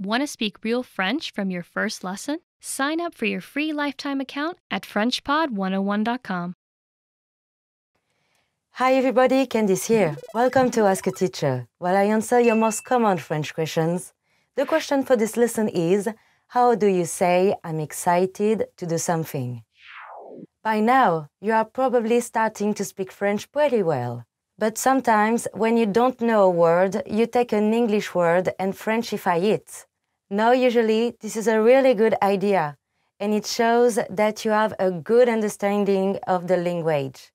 Want to speak real French from your first lesson? Sign up for your free lifetime account at FrenchPod101.com. Hi, everybody, Candice here. Welcome to Ask a Teacher, while I answer your most common French questions. The question for this lesson is How do you say I'm excited to do something? By now, you are probably starting to speak French pretty well. But sometimes, when you don't know a word, you take an English word and Frenchify it. Now, usually, this is a really good idea, and it shows that you have a good understanding of the language.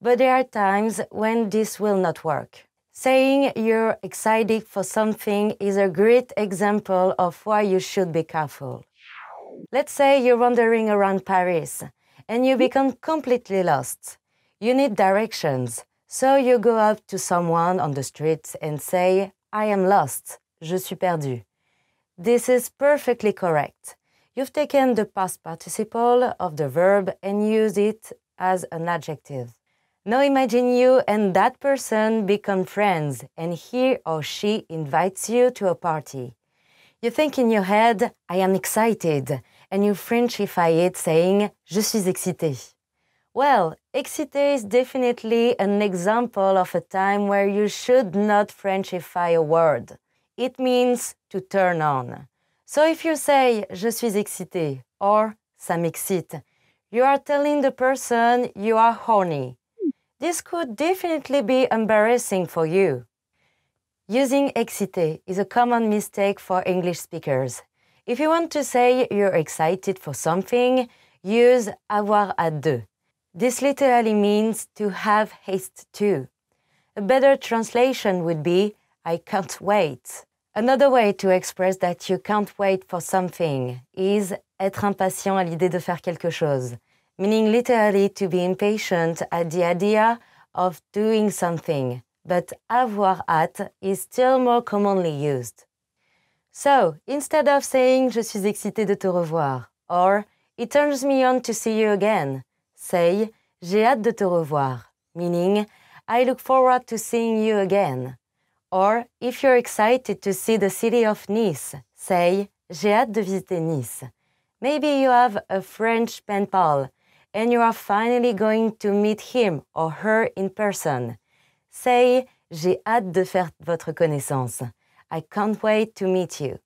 But there are times when this will not work. Saying you're excited for something is a great example of why you should be careful. Let's say you're wandering around Paris and you become completely lost. You need directions. So you go up to someone on the street and say, I am lost, je suis perdu. This is perfectly correct. You've taken the past participle of the verb and used it as an adjective. Now imagine you and that person become friends and he or she invites you to a party. You think in your head, I am excited, and you Frenchify it saying, Je suis excité. Well, excité is definitely an example of a time where you should not Frenchify a word. It means to turn on. So if you say je suis excité or ça m'excite, you are telling the person you are horny. This could definitely be embarrassing for you. Using excité is a common mistake for English speakers. If you want to say you're excited for something, use avoir hâte de. This literally means to have haste to. A better translation would be I can't wait. Another way to express that you can't wait for something is être impatient à l'idée de faire quelque chose, meaning literally to be impatient at the idea of doing something, but avoir hâte is still more commonly used. So, instead of saying je suis excité de te revoir or it turns me on to see you again, say j'ai hâte de te revoir, meaning I look forward to seeing you again. Or, if you're excited to see the city of Nice, say, J'ai hâte de visiter Nice. Maybe you have a French pen pal and you are finally going to meet him or her in person. Say, J'ai hâte de faire votre connaissance. I can't wait to meet you.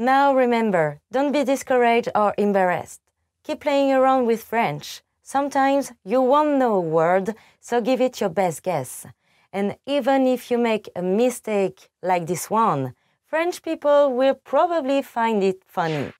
Now remember, don't be discouraged or embarrassed. Keep playing around with French. Sometimes you won't know a word, so give it your best guess. And even if you make a mistake like this one, French people will probably find it funny.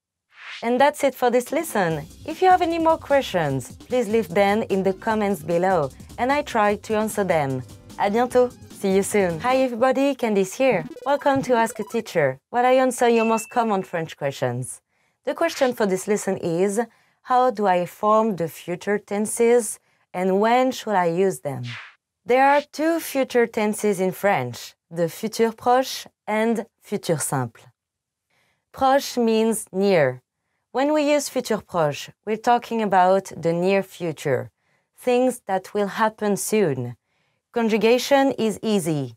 And that's it for this lesson. If you have any more questions, please leave them in the comments below and I try to answer them. À bientôt! See you soon. Hi everybody, Candice here. Welcome to Ask a Teacher, where I answer your most common French questions. The question for this lesson is How do I form the future tenses and when should I use them? There are two future tenses in French, the futur proche and futur simple. Proche means near. When we use futur proche, we're talking about the near future, things that will happen soon. Conjugation is easy.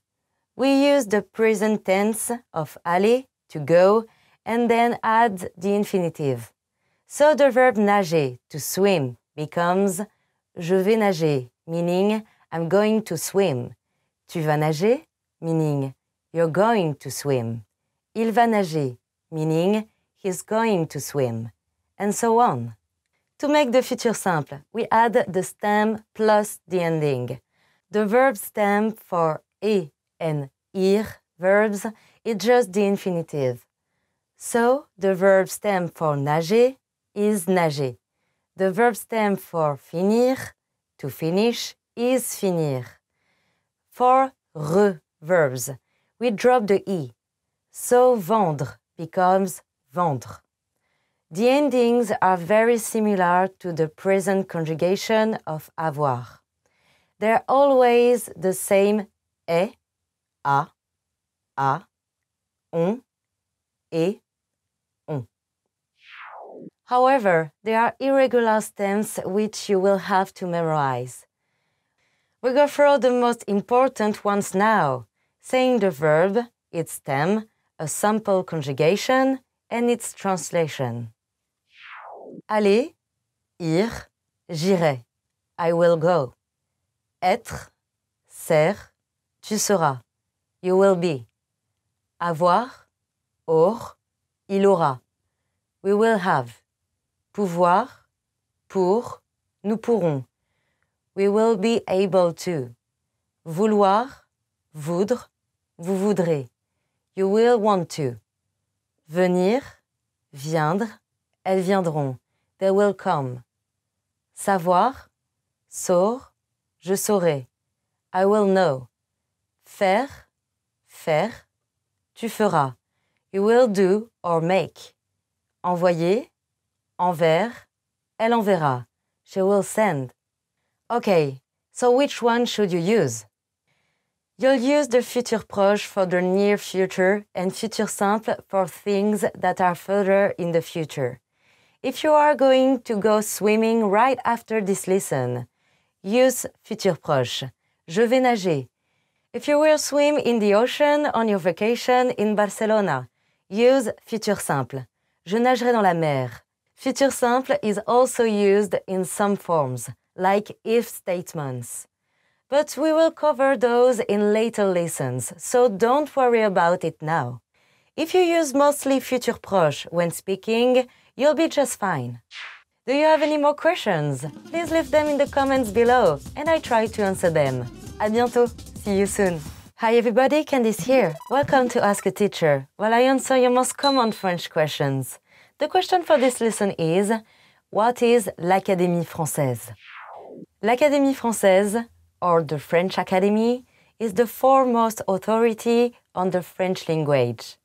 We use the present tense of aller, to go, and then add the infinitive. So the verb nager, to swim, becomes je vais nager, meaning I'm going to swim. Tu vas nager, meaning you're going to swim. Il va nager, meaning he's going to swim. And so on. To make the future simple, we add the stem plus the ending. The verb stem for e and ir verbs is just the infinitive. So the verb stem for nager is nager. The verb stem for finir, to finish, is finir. For re verbs, we drop the e. So vendre becomes vendre. The endings are very similar to the present conjugation of avoir. They're always the same est, a, a, on, et, on. However, there are irregular stems which you will have to memorize. We go through the most important ones now, saying the verb, its stem, a sample conjugation, and its translation. Aller, ir, j'irai. I will go. Être, ser, tu seras. You will be. Avoir, or, il aura. We will have. Pouvoir, pour, nous pourrons. We will be able to. Vouloir, voudre, vous voudrez. You will want to. Venir, viendre, elles viendront. They will come. Savoir, sour, je saurai. I will know. Faire, faire, tu feras. You will do or make. Envoyer, envers, elle enverra. She will send. Okay, so which one should you use? You'll use the future proche for the near future and future simple for things that are further in the future. If you are going to go swimming right after this lesson, use future proche. Je vais nager. If you will swim in the ocean on your vacation in Barcelona, use future simple. Je nagerai dans la mer. Future simple is also used in some forms like if statements. But we will cover those in later lessons, so don't worry about it now. If you use mostly future proche when speaking, you'll be just fine. Do you have any more questions? Please leave them in the comments below and I try to answer them. À bientôt! See you soon! Hi everybody, Candice here. Welcome to Ask a Teacher, while I answer your most common French questions. The question for this lesson is What is l'Académie Française? L'Académie française, or the French Academy, is the foremost authority on the French language.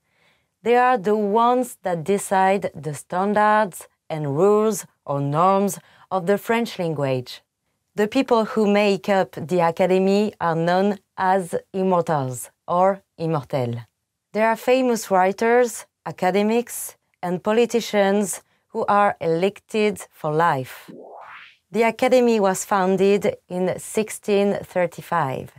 They are the ones that decide the standards and rules or norms of the French language. The people who make up the Academy are known as immortals or immortels. There are famous writers, academics, and politicians who are elected for life. The Academy was founded in 1635.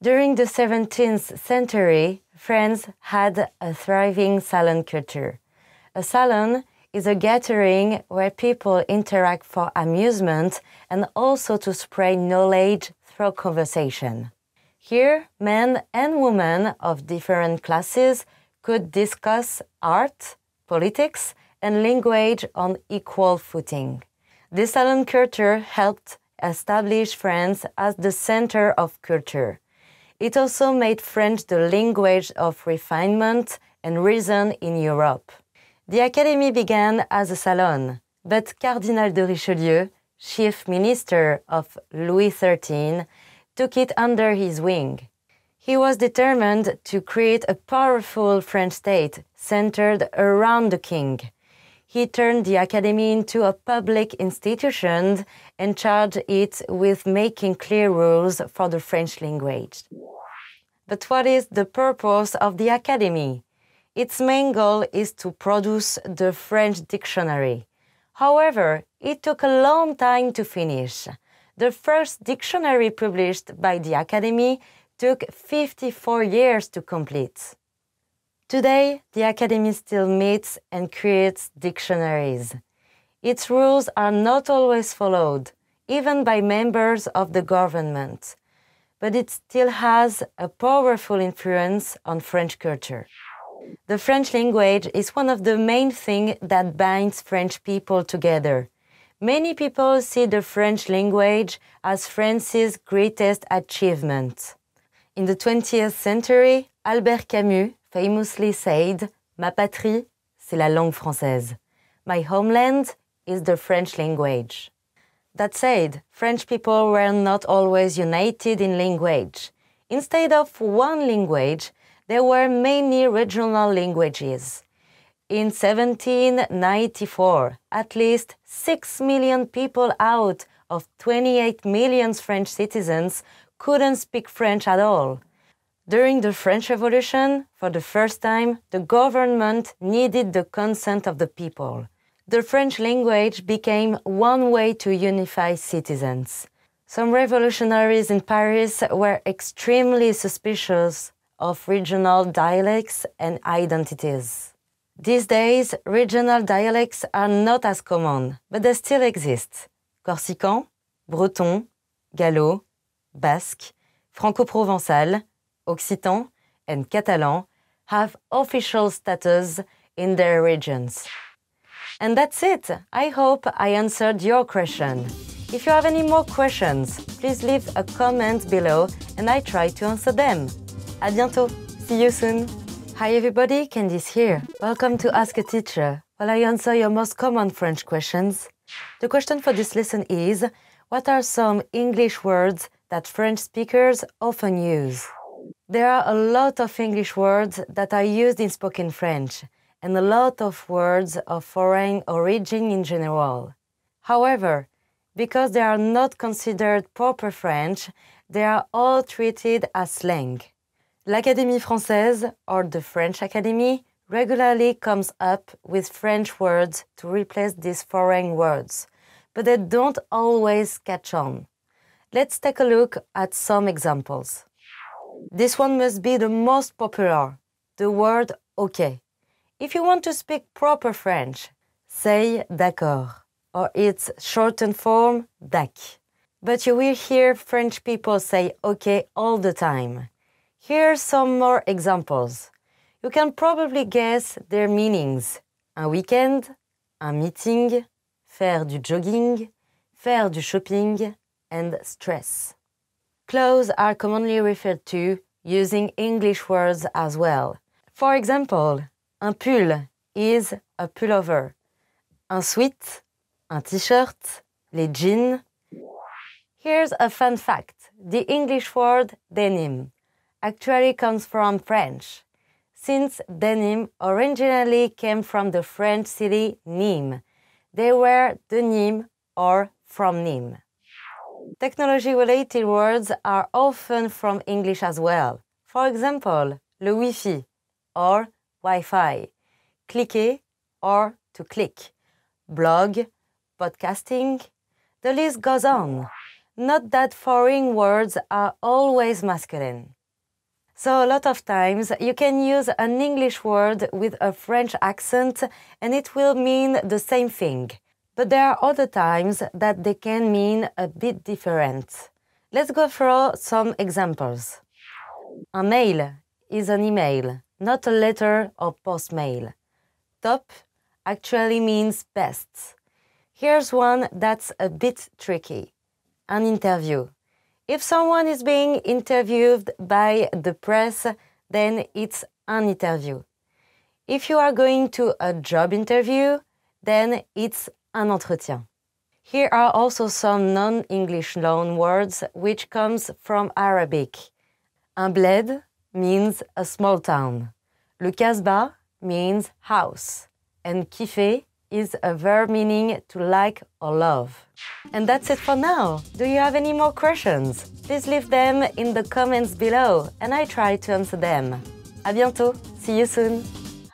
During the 17th century, France had a thriving salon culture. A salon is a gathering where people interact for amusement and also to spread knowledge through conversation. Here, men and women of different classes could discuss art, politics, and language on equal footing. This salon culture helped establish France as the center of culture. It also made French the language of refinement and reason in Europe. The Academy began as a salon, but Cardinal de Richelieu, chief minister of Louis XIII, took it under his wing. He was determined to create a powerful French state centered around the king he turned the academy into a public institution and charged it with making clear rules for the French language. But what is the purpose of the academy? Its main goal is to produce the French dictionary. However, it took a long time to finish. The first dictionary published by the Academy took 54 years to complete. Today, the Academy still meets and creates dictionaries. Its rules are not always followed, even by members of the government, but it still has a powerful influence on French culture. The French language is one of the main things that binds French people together. Many people see the French language as France's greatest achievement. In the 20th century, Albert Camus, famously said, Ma patrie, c'est la langue française. My homeland is the French language. That said, French people were not always united in language. Instead of one language, there were many regional languages. In 1794, at least 6 million people out of 28 million French citizens couldn't speak French at all. During the French Revolution, for the first time, the government needed the consent of the people. The French language became one way to unify citizens. Some revolutionaries in Paris were extremely suspicious of regional dialects and identities. These days, regional dialects are not as common, but they still exist. Corsican, Breton, Gallo, Basque, Franco-Provençal, Occitan, and Catalan have official status in their regions. And that's it. I hope I answered your question. If you have any more questions, please leave a comment below and I try to answer them. À bientôt. See you soon. Hi everybody, Candice here. Welcome to Ask a Teacher, while I answer your most common French questions. The question for this lesson is, what are some English words that French speakers often use? There are a lot of English words that are used in spoken French, and a lot of words of foreign origin in general. However, because they are not considered proper French, they are all treated as slang. L'Académie Française, or the French Academy, regularly comes up with French words to replace these foreign words, but they don't always catch on. Let's take a look at some examples. This one must be the most popular, the word OK. If you want to speak proper French, say d'accord, or its shortened form, DAC. But you will hear French people say OK all the time. Here are some more examples. You can probably guess their meanings. Un weekend, un meeting, faire du jogging, faire du shopping, and stress. Clothes are commonly referred to using English words as well. For example, un pull is a pullover, un sweat, un t-shirt, les jeans. Here's a fun fact. The English word denim actually comes from French, since denim originally came from the French city Nîmes. They were denim or from Nîmes. Technology related words are often from English as well. For example, le Wi-Fi or Wi-Fi, cliquer or to click, blog, podcasting, the list goes on. Not that foreign words are always masculine. So, a lot of times you can use an English word with a French accent and it will mean the same thing. But there are other times that they can mean a bit different. Let's go through some examples. A mail is an email, not a letter or post mail. Top actually means best. Here's one that's a bit tricky an interview. If someone is being interviewed by the press, then it's an interview. If you are going to a job interview, then it's un entretien. Here are also some non-English loan words which comes from Arabic. Un bled means a small town. Le kasbah means house. And kife is a verb meaning to like or love. And that's it for now. Do you have any more questions? Please leave them in the comments below and I try to answer them. À bientôt. See you soon.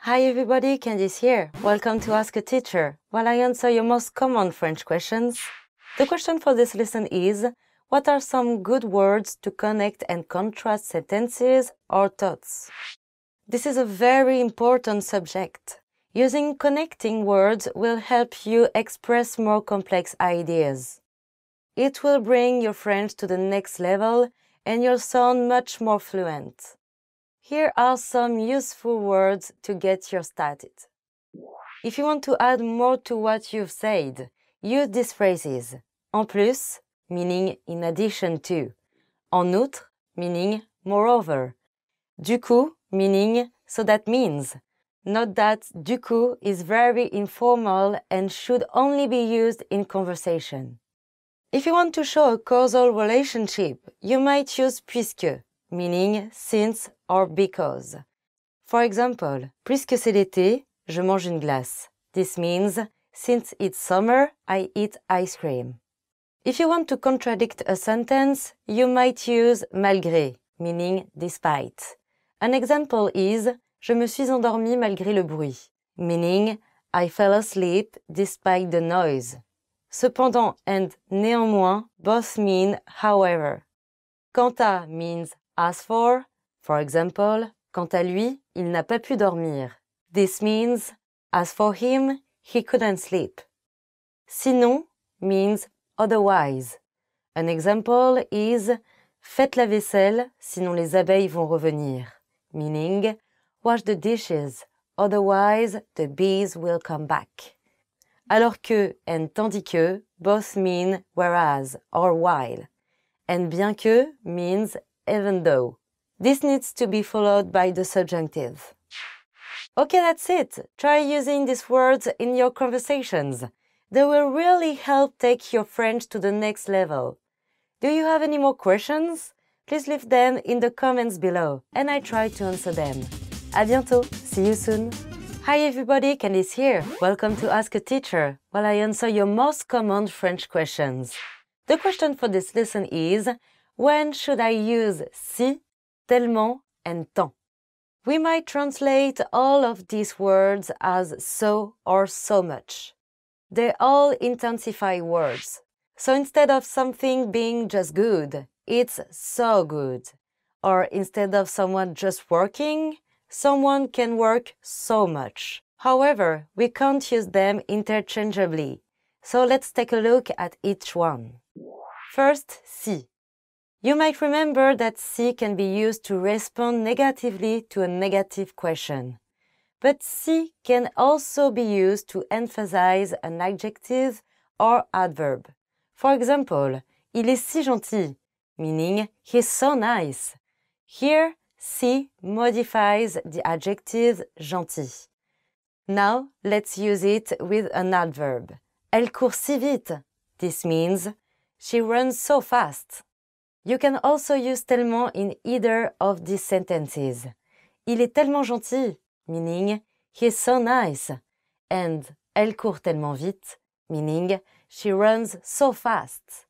Hi everybody, Candice here. Welcome to Ask a Teacher, while I answer your most common French questions. The question for this lesson is, what are some good words to connect and contrast sentences or thoughts? This is a very important subject. Using connecting words will help you express more complex ideas. It will bring your French to the next level and your sound much more fluent. Here are some useful words to get you started. If you want to add more to what you've said, use these phrases en plus, meaning in addition to, en outre, meaning moreover, du coup, meaning so that means. Note that du coup is very informal and should only be used in conversation. If you want to show a causal relationship, you might use puisque. meaning since or because. For example, puisque c'est l'été, je mange une glace. This means since it's summer, I eat ice cream. If you want to contradict a sentence, you might use malgré, meaning despite. An example is je me suis endormi malgré le bruit, meaning I fell asleep despite the noise. Cependant and néanmoins both mean however. Quant à means As for, for example, quant à lui, il n'a pas pu dormir. This means, as for him, he couldn't sleep. Sinon means otherwise. An example is, faites la vaisselle, sinon les abeilles vont revenir. Meaning, wash the dishes, otherwise the bees will come back. Alors que and tandis que both mean whereas or while. And bien que means even though. This needs to be followed by the subjunctive. Okay, that's it. Try using these words in your conversations. They will really help take your French to the next level. Do you have any more questions? Please leave them in the comments below and I try to answer them. À bientôt. See you soon. Hi everybody, Candice here. Welcome to Ask a Teacher, while I answer your most common French questions. The question for this lesson is when should I use si, tellement, and tant? We might translate all of these words as so or so much. They all intensify words. So instead of something being just good, it's so good. Or instead of someone just working, someone can work so much. However, we can't use them interchangeably. So let's take a look at each one. First, si. You might remember that C can be used to respond negatively to a negative question. But C can also be used to emphasize an adjective or adverb. For example, il est si gentil, meaning he's so nice. Here, C modifies the adjective gentil. Now, let's use it with an adverb. Elle court si vite. This means she runs so fast. You can also use tellement in either of these sentences. Il est tellement gentil, meaning he is so nice. And elle court tellement vite, meaning she runs so fast.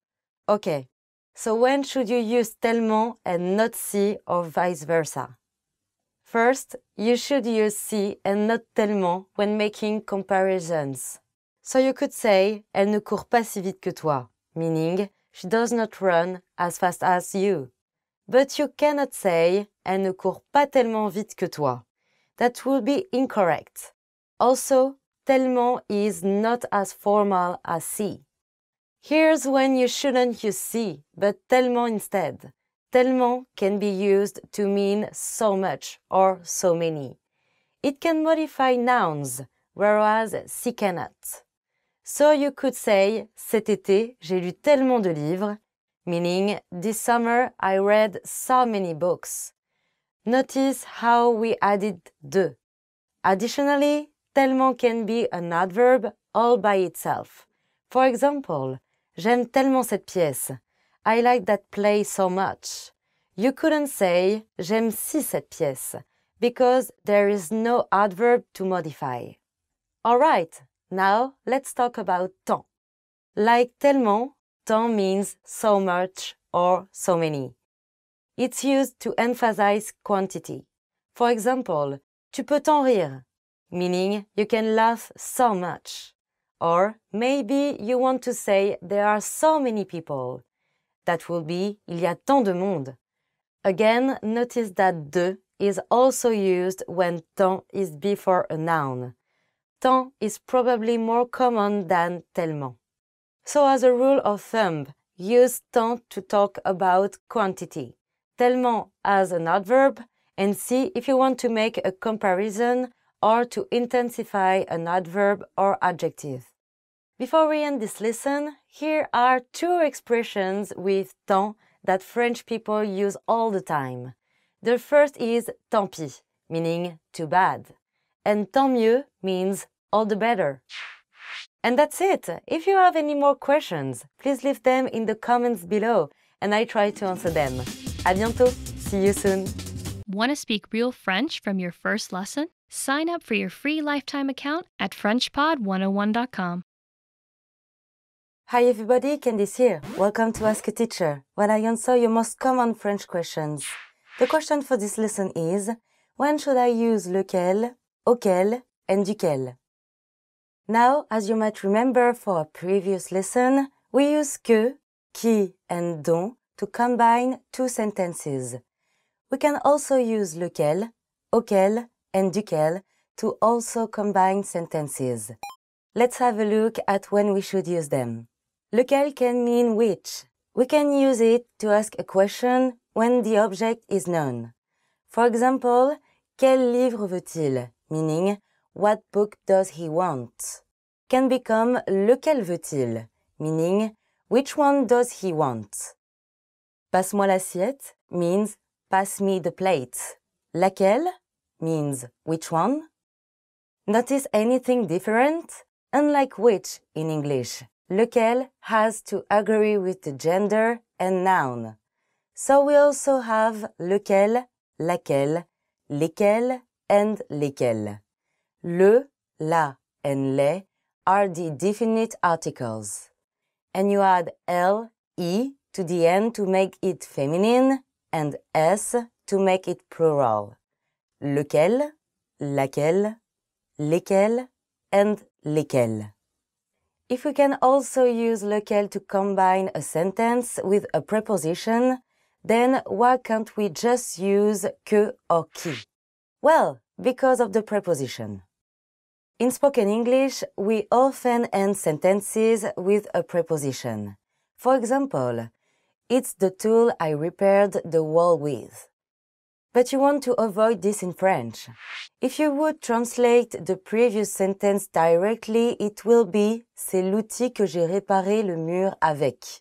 Okay, so when should you use tellement and not si or vice versa? First, you should use si and not tellement when making comparisons. So you could say, elle ne court pas si vite que toi, meaning she does not run as fast as you. But you cannot say Elle ne court pas tellement vite que toi. That would be incorrect. Also, tellement is not as formal as si. Here's when you shouldn't use si, but tellement instead. Tellement can be used to mean so much or so many. It can modify nouns, whereas si cannot. So you could say, cet été, j'ai lu tellement de livres, meaning, this summer, I read so many books. Notice how we added de. Additionally, tellement can be an adverb all by itself. For example, j'aime tellement cette pièce. I like that play so much. You couldn't say, j'aime si cette pièce, because there is no adverb to modify. All right, now let's talk about tant. Like tellement, tant means so much or so many. It's used to emphasize quantity. For example, tu peux t'en rire, meaning you can laugh so much. Or maybe you want to say there are so many people. That will be il y a tant de monde. Again, notice that de is also used when tant is before a noun tant is probably more common than tellement. So as a rule of thumb, use tant to talk about quantity, tellement as an adverb, and see if you want to make a comparison or to intensify an adverb or adjective. Before we end this lesson, here are two expressions with tant that French people use all the time. The first is tant pis, meaning too bad and tant mieux means all the better. And that's it. If you have any more questions, please leave them in the comments below and I try to answer them. A bientôt. See you soon. Want to speak real French from your first lesson? Sign up for your free lifetime account at FrenchPod101.com. Hi everybody, Candice here. Welcome to Ask a Teacher, where I answer your most common French questions. The question for this lesson is, when should I use lequel Auquel and duquel. Now, as you might remember for a previous lesson, we use que, qui and dont to combine two sentences. We can also use lequel, auquel and duquel to also combine sentences. Let's have a look at when we should use them. Lequel can mean which. We can use it to ask a question when the object is known. For example, quel livre veut-il? meaning what book does he want, can become lequel veut-il, meaning which one does he want. Passe-moi l'assiette means pass me the plate. Laquelle means which one. Notice anything different? Unlike which in English, lequel has to agree with the gender and noun. So we also have lequel, laquelle, lesquels, and lesquels. Le, la, and les are the definite articles. And you add L, E to the end to make it feminine and S to make it plural. Lequel, laquelle, lesquels, and lesquels. If we can also use lequel to combine a sentence with a preposition, then why can't we just use que or qui? Well, because of the preposition. In spoken English, we often end sentences with a preposition. For example, it's the tool I repaired the wall with. But you want to avoid this in French. If you would translate the previous sentence directly, it will be C'est l'outil que j'ai réparé le mur avec.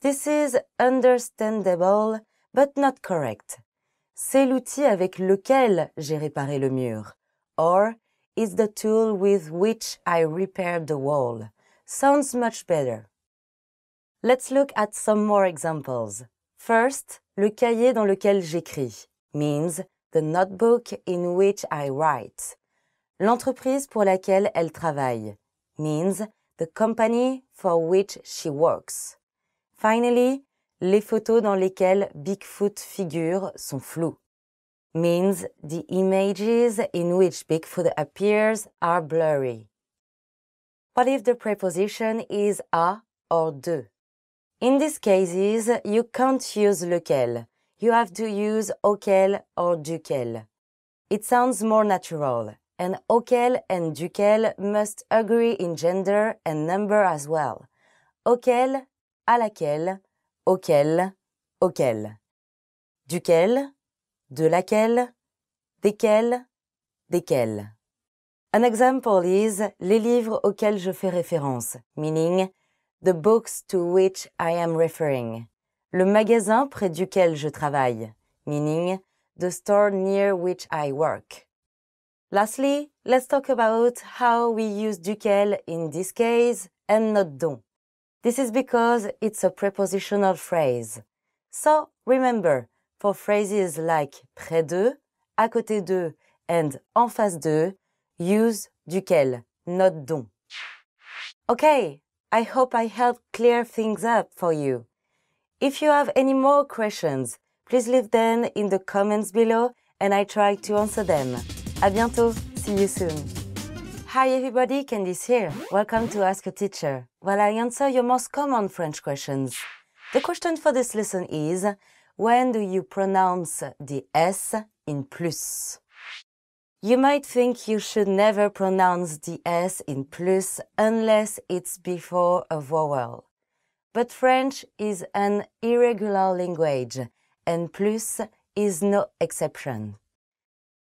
This is understandable, but not correct. C'est l'outil avec lequel j'ai réparé le mur. Or, is the tool with which I repaired the wall. Sounds much better. Let's look at some more examples. First, le cahier dans lequel j'écris means the notebook in which I write. L'entreprise pour laquelle elle travaille means the company for which she works. Finally, Les photos dans lesquelles Bigfoot figure sont floues. Means the images in which Bigfoot appears are blurry. What if the preposition is a or de? In these cases, you can't use lequel. You have to use auquel or duquel. It sounds more natural, and auquel and duquel must agree in gender and number as well. Auquel, à laquelle, auquel, auquel. Duquel, de laquelle, desquels, desquels. An example is les livres auxquels je fais référence, meaning the books to which I am referring. Le magasin près duquel je travaille, meaning the store near which I work. Lastly, let's talk about how we use duquel in this case and not don. This is because it's a prepositional phrase. So remember, for phrases like près de, à côté de, and en face de, use duquel, not dont. Okay, I hope I helped clear things up for you. If you have any more questions, please leave them in the comments below and I try to answer them. À bientôt, see you soon. Hi everybody, Candice here. Welcome to Ask a Teacher, where I answer your most common French questions. The question for this lesson is, when do you pronounce the S in plus? You might think you should never pronounce the S in plus unless it's before a vowel. But French is an irregular language, and plus is no exception.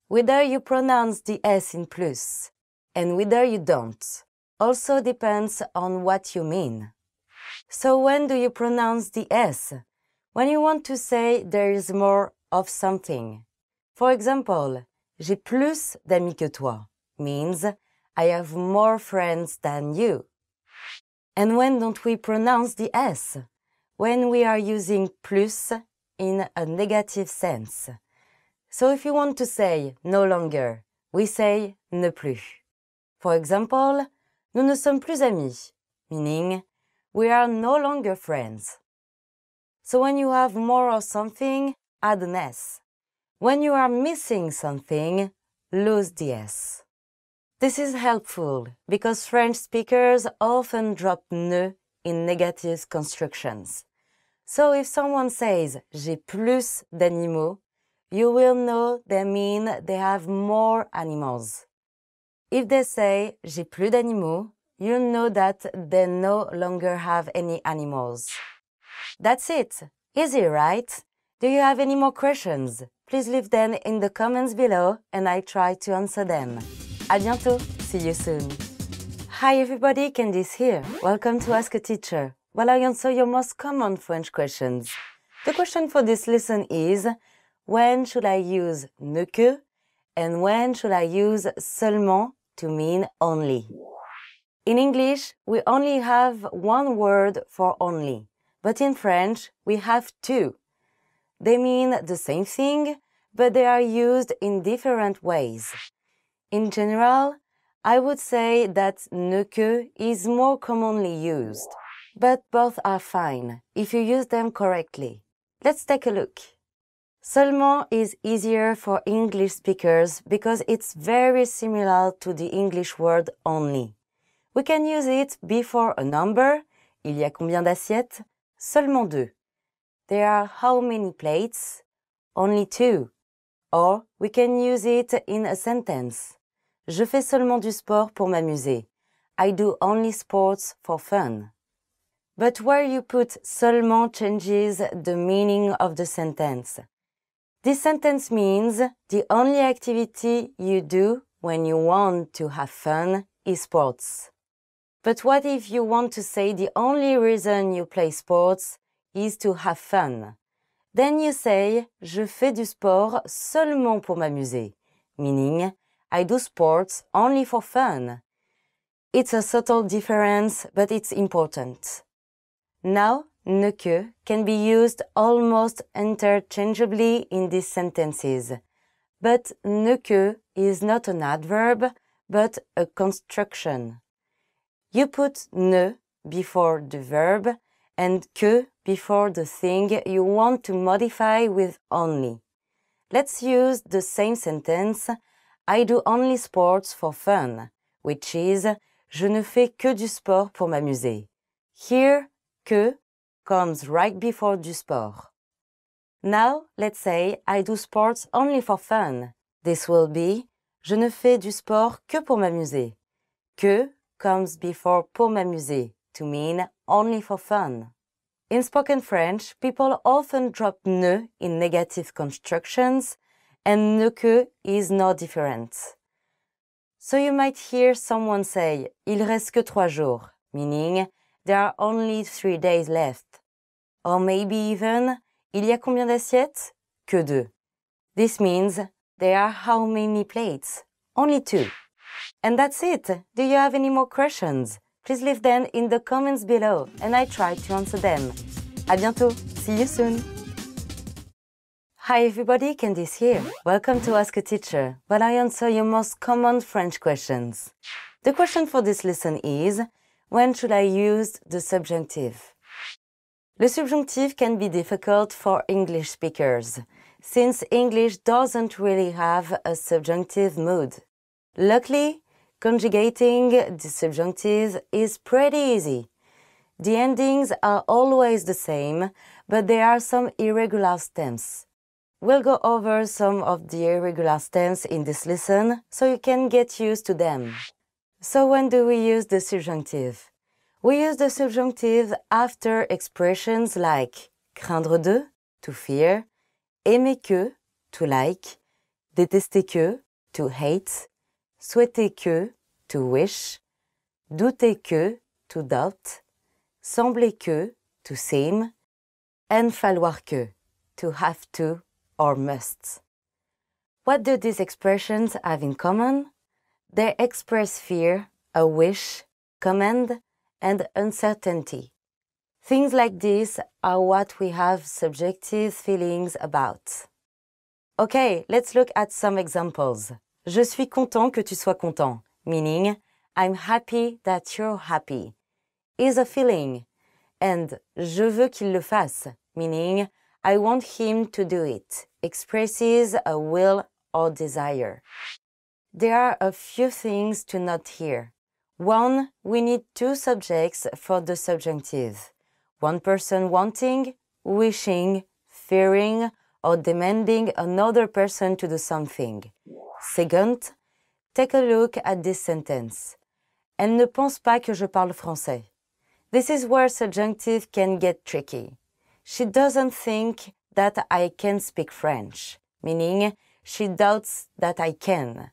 Whether you pronounce the S in plus and whether you don't also depends on what you mean. So when do you pronounce the S? When you want to say there is more of something. For example, j'ai plus d'amis que toi means I have more friends than you. And when don't we pronounce the S? When we are using plus in a negative sense. So if you want to say no longer, we say ne plus. For example, nous ne sommes plus amis, meaning we are no longer friends. So when you have more of something, add an S. When you are missing something, lose the S. This is helpful because French speakers often drop ne in negative constructions. So if someone says j'ai plus d'animaux, you will know they mean they have more animals. If they say j'ai plus d'animaux, you know that they no longer have any animals. That's it. Easy, right? Do you have any more questions? Please leave them in the comments below and I try to answer them. À bientôt. See you soon. Hi everybody, Candice here. Welcome to Ask a Teacher, while I answer your most common French questions. The question for this lesson is, when should I use ne que and when should I use seulement to mean only? In English, we only have one word for only, but in French, we have two. They mean the same thing, but they are used in different ways. In general, I would say that ne que is more commonly used, but both are fine if you use them correctly. Let's take a look. Seulement is easier for English speakers because it's very similar to the English word only. We can use it before a number. Il y a combien d'assiettes? Seulement deux. There are how many plates? Only two. Or we can use it in a sentence. Je fais seulement du sport pour m'amuser. I do only sports for fun. But where you put seulement changes the meaning of the sentence. This sentence means the only activity you do when you want to have fun is sports. But what if you want to say the only reason you play sports is to have fun? Then you say, je fais du sport seulement pour m'amuser, meaning, I do sports only for fun. It's a subtle difference, but it's important. Now, ne que can be used almost interchangeably in these sentences. But ne que is not an adverb, but a construction. You put ne before the verb and que before the thing you want to modify with only. Let's use the same sentence I do only sports for fun, which is Je ne fais que du sport pour m'amuser. Here, que comes right before du sport. Now, let's say I do sports only for fun. This will be Je ne fais du sport que pour m'amuser. Que comes before pour m'amuser to mean only for fun. In spoken French, people often drop ne in negative constructions and ne que is no different. So you might hear someone say, il reste que trois jours, meaning there are only three days left. Or maybe even, il y a combien d'assiettes? Que deux. This means there are how many plates? Only two. And that's it. Do you have any more questions? Please leave them in the comments below and I try to answer them. À bientôt. See you soon. Hi everybody, Candice here. Welcome to Ask a Teacher, where I answer your most common French questions. The question for this lesson is when should I use the subjunctive? The subjunctive can be difficult for English speakers, since English doesn't really have a subjunctive mood. Luckily, conjugating the subjunctive is pretty easy. The endings are always the same, but there are some irregular stems. We'll go over some of the irregular stems in this lesson so you can get used to them. So when do we use the subjunctive? We use the subjunctive after expressions like craindre de, to fear, aimer que, to like, détester que, to hate, souhaiter que, to wish, douter que, to doubt, sembler que, to seem, and falloir que, to have to or must. What do these expressions have in common? They express fear, a wish, command, and uncertainty. Things like this are what we have subjective feelings about. Okay, let's look at some examples. Je suis content que tu sois content, meaning I'm happy that you're happy, is a feeling. And je veux qu'il le fasse, meaning I want him to do it, expresses a will or desire. There are a few things to note here. One, we need two subjects for the subjunctive. One person wanting, wishing, fearing, or demanding another person to do something. Second, take a look at this sentence. Elle ne pense pas que je parle français. This is where subjunctive can get tricky. She doesn't think that I can speak French, meaning she doubts that I can.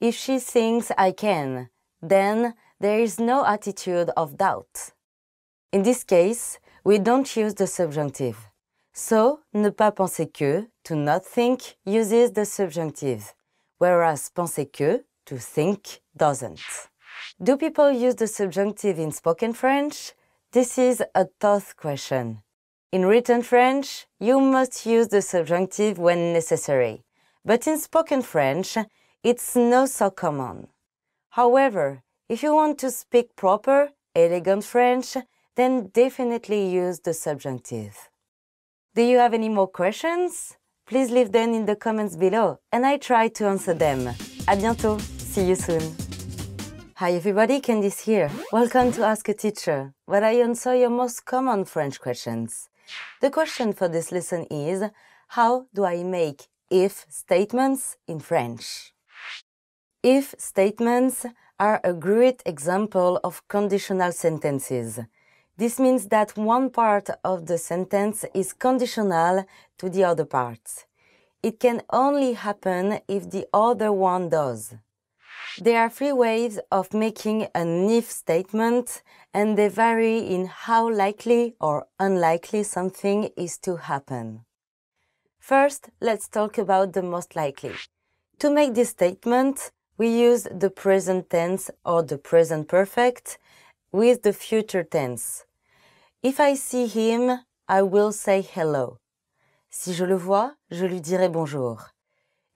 If she thinks I can, then there is no attitude of doubt. In this case, we don't use the subjunctive. So, ne pas penser que, to not think, uses the subjunctive, whereas penser que, to think, doesn't. Do people use the subjunctive in spoken French? This is a tough question. In written French, you must use the subjunctive when necessary. But in spoken French, it's not so common. However, if you want to speak proper, elegant French, then definitely use the subjunctive. Do you have any more questions? Please leave them in the comments below and I try to answer them. À bientôt! See you soon! Hi everybody, Candice here. Welcome to Ask a Teacher, where I answer your most common French questions. The question for this lesson is, how do I make if statements in French? if statements are a great example of conditional sentences. This means that one part of the sentence is conditional to the other parts. It can only happen if the other one does. There are three ways of making an if statement and they vary in how likely or unlikely something is to happen. First, let's talk about the most likely. To make this statement, we use the present tense or the present perfect with the future tense. If I see him, I will say hello. Si je le vois, je lui dirai bonjour.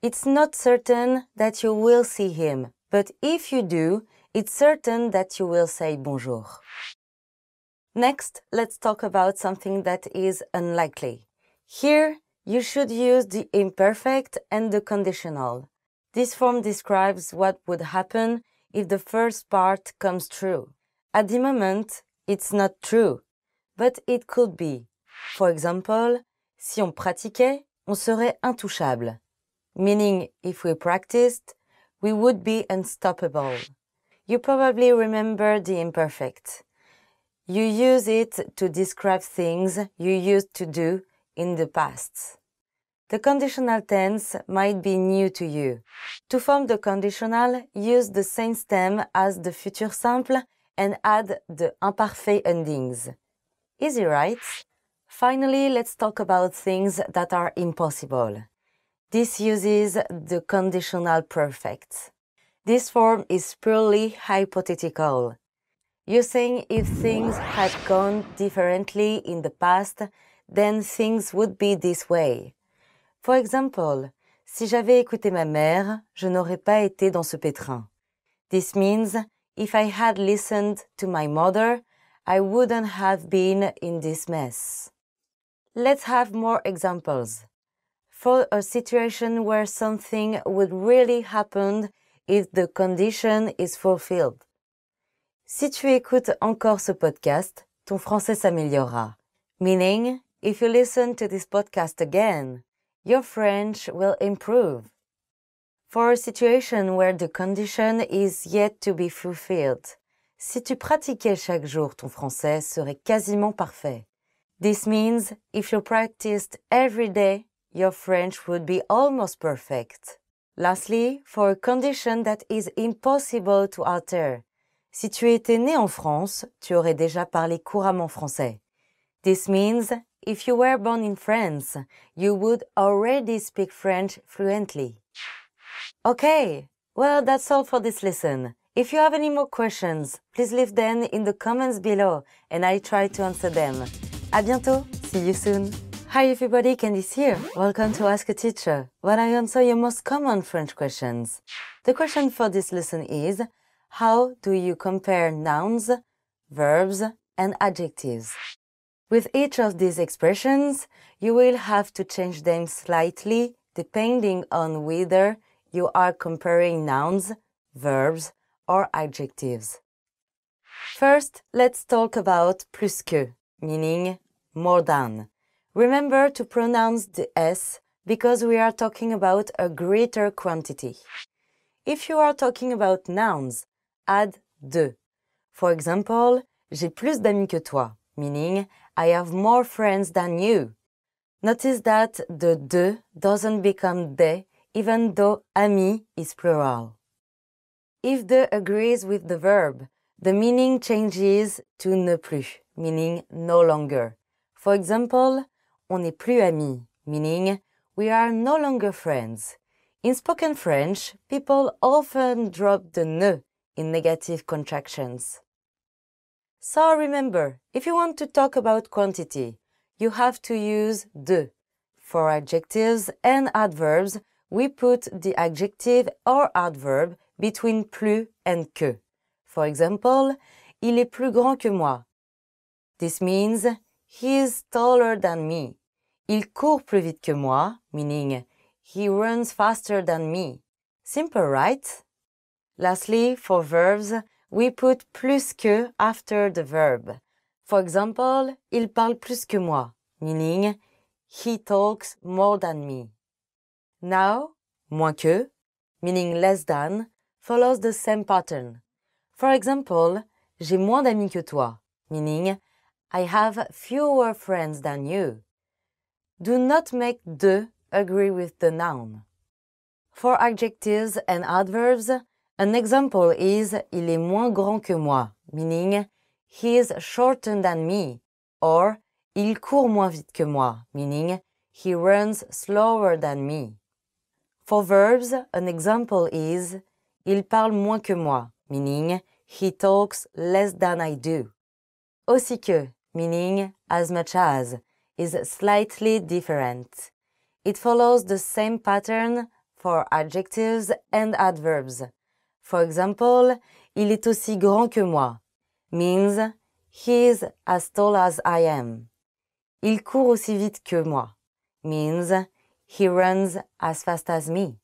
It's not certain that you will see him, but if you do, it's certain that you will say bonjour. Next, let's talk about something that is unlikely. Here, you should use the imperfect and the conditional. This form describes what would happen if the first part comes true. At the moment, it's not true, but it could be. For example, si on pratiquait, on serait intouchable. Meaning, if we practiced, we would be unstoppable. You probably remember the imperfect. You use it to describe things you used to do in the past. The conditional tense might be new to you. To form the conditional, use the same stem as the future simple and add the imparfait endings. Easy, right? Finally, let's talk about things that are impossible. This uses the conditional perfect. This form is purely hypothetical. You Using if things had gone differently in the past, then things would be this way. For example, si j'avais écouté ma mère, je n'aurais pas été dans ce pétrin. This means, if I had listened to my mother, I wouldn't have been in this mess. Let's have more examples. For a situation where something would really happen if the condition is fulfilled. Si tu écoutes encore ce podcast, ton français s'améliorera. Meaning, if you listen to this podcast again, your French will improve. For a situation where the condition is yet to be fulfilled. Si tu pratiquais chaque jour, ton français serait quasiment parfait. This means if you practiced every day, your French would be almost perfect. Lastly, for a condition that is impossible to alter. Si tu étais né en France, tu aurais déjà parlé couramment français. This means If you were born in France, you would already speak French fluently. Okay, well, that's all for this lesson. If you have any more questions, please leave them in the comments below and I try to answer them. À bientôt, see you soon. Hi everybody, Candice here. Welcome to Ask a Teacher, where I answer your most common French questions. The question for this lesson is, how do you compare nouns, verbs, and adjectives? With each of these expressions, you will have to change them slightly depending on whether you are comparing nouns, verbs, or adjectives. First, let's talk about plus que, meaning more than. Remember to pronounce the S because we are talking about a greater quantity. If you are talking about nouns, add de. For example, j'ai plus d'amis que toi, meaning I have more friends than you. Notice that the de doesn't become de, even though ami is plural. If the agrees with the verb, the meaning changes to ne plus, meaning no longer. For example, on n'est plus ami, meaning we are no longer friends. In spoken French, people often drop the ne in negative contractions. So remember, if you want to talk about quantity, you have to use de. For adjectives and adverbs, we put the adjective or adverb between plus and que. For example, il est plus grand que moi. This means he is taller than me. Il court plus vite que moi, meaning he runs faster than me. Simple, right? Lastly, for verbs, we put plus que after the verb. For example, il parle plus que moi, meaning he talks more than me. Now, moins que, meaning less than, follows the same pattern. For example, j'ai moins d'amis que toi, meaning I have fewer friends than you. Do not make de agree with the noun. For adjectives and adverbs, an example is il est moins grand que moi, meaning he is shorter than me, or il court moins vite que moi, meaning he runs slower than me. For verbs, an example is il parle moins que moi, meaning he talks less than I do. Aussi que, meaning as much as, is slightly different. It follows the same pattern for adjectives and adverbs. For example, il est aussi grand que moi means he is as tall as I am. Il court aussi vite que moi means he runs as fast as me.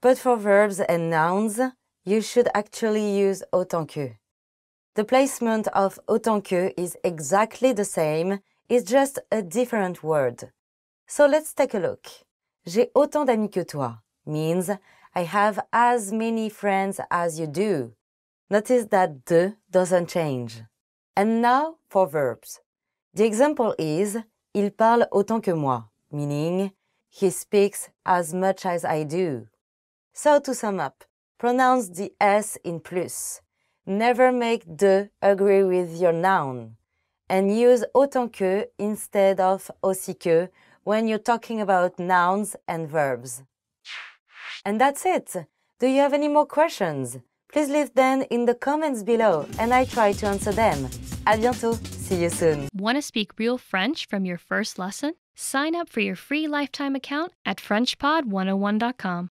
But for verbs and nouns, you should actually use autant que. The placement of autant que is exactly the same, it's just a different word. So let's take a look. J'ai autant d'amis que toi means I have as many friends as you do. Notice that de doesn't change. And now for verbs. The example is Il parle autant que moi, meaning he speaks as much as I do. So to sum up, pronounce the S in plus. Never make de agree with your noun. And use autant que instead of aussi que when you're talking about nouns and verbs. And that's it. Do you have any more questions? Please leave them in the comments below and I try to answer them. À bientôt. See you soon. Want to speak real French from your first lesson? Sign up for your free lifetime account at FrenchPod101.com.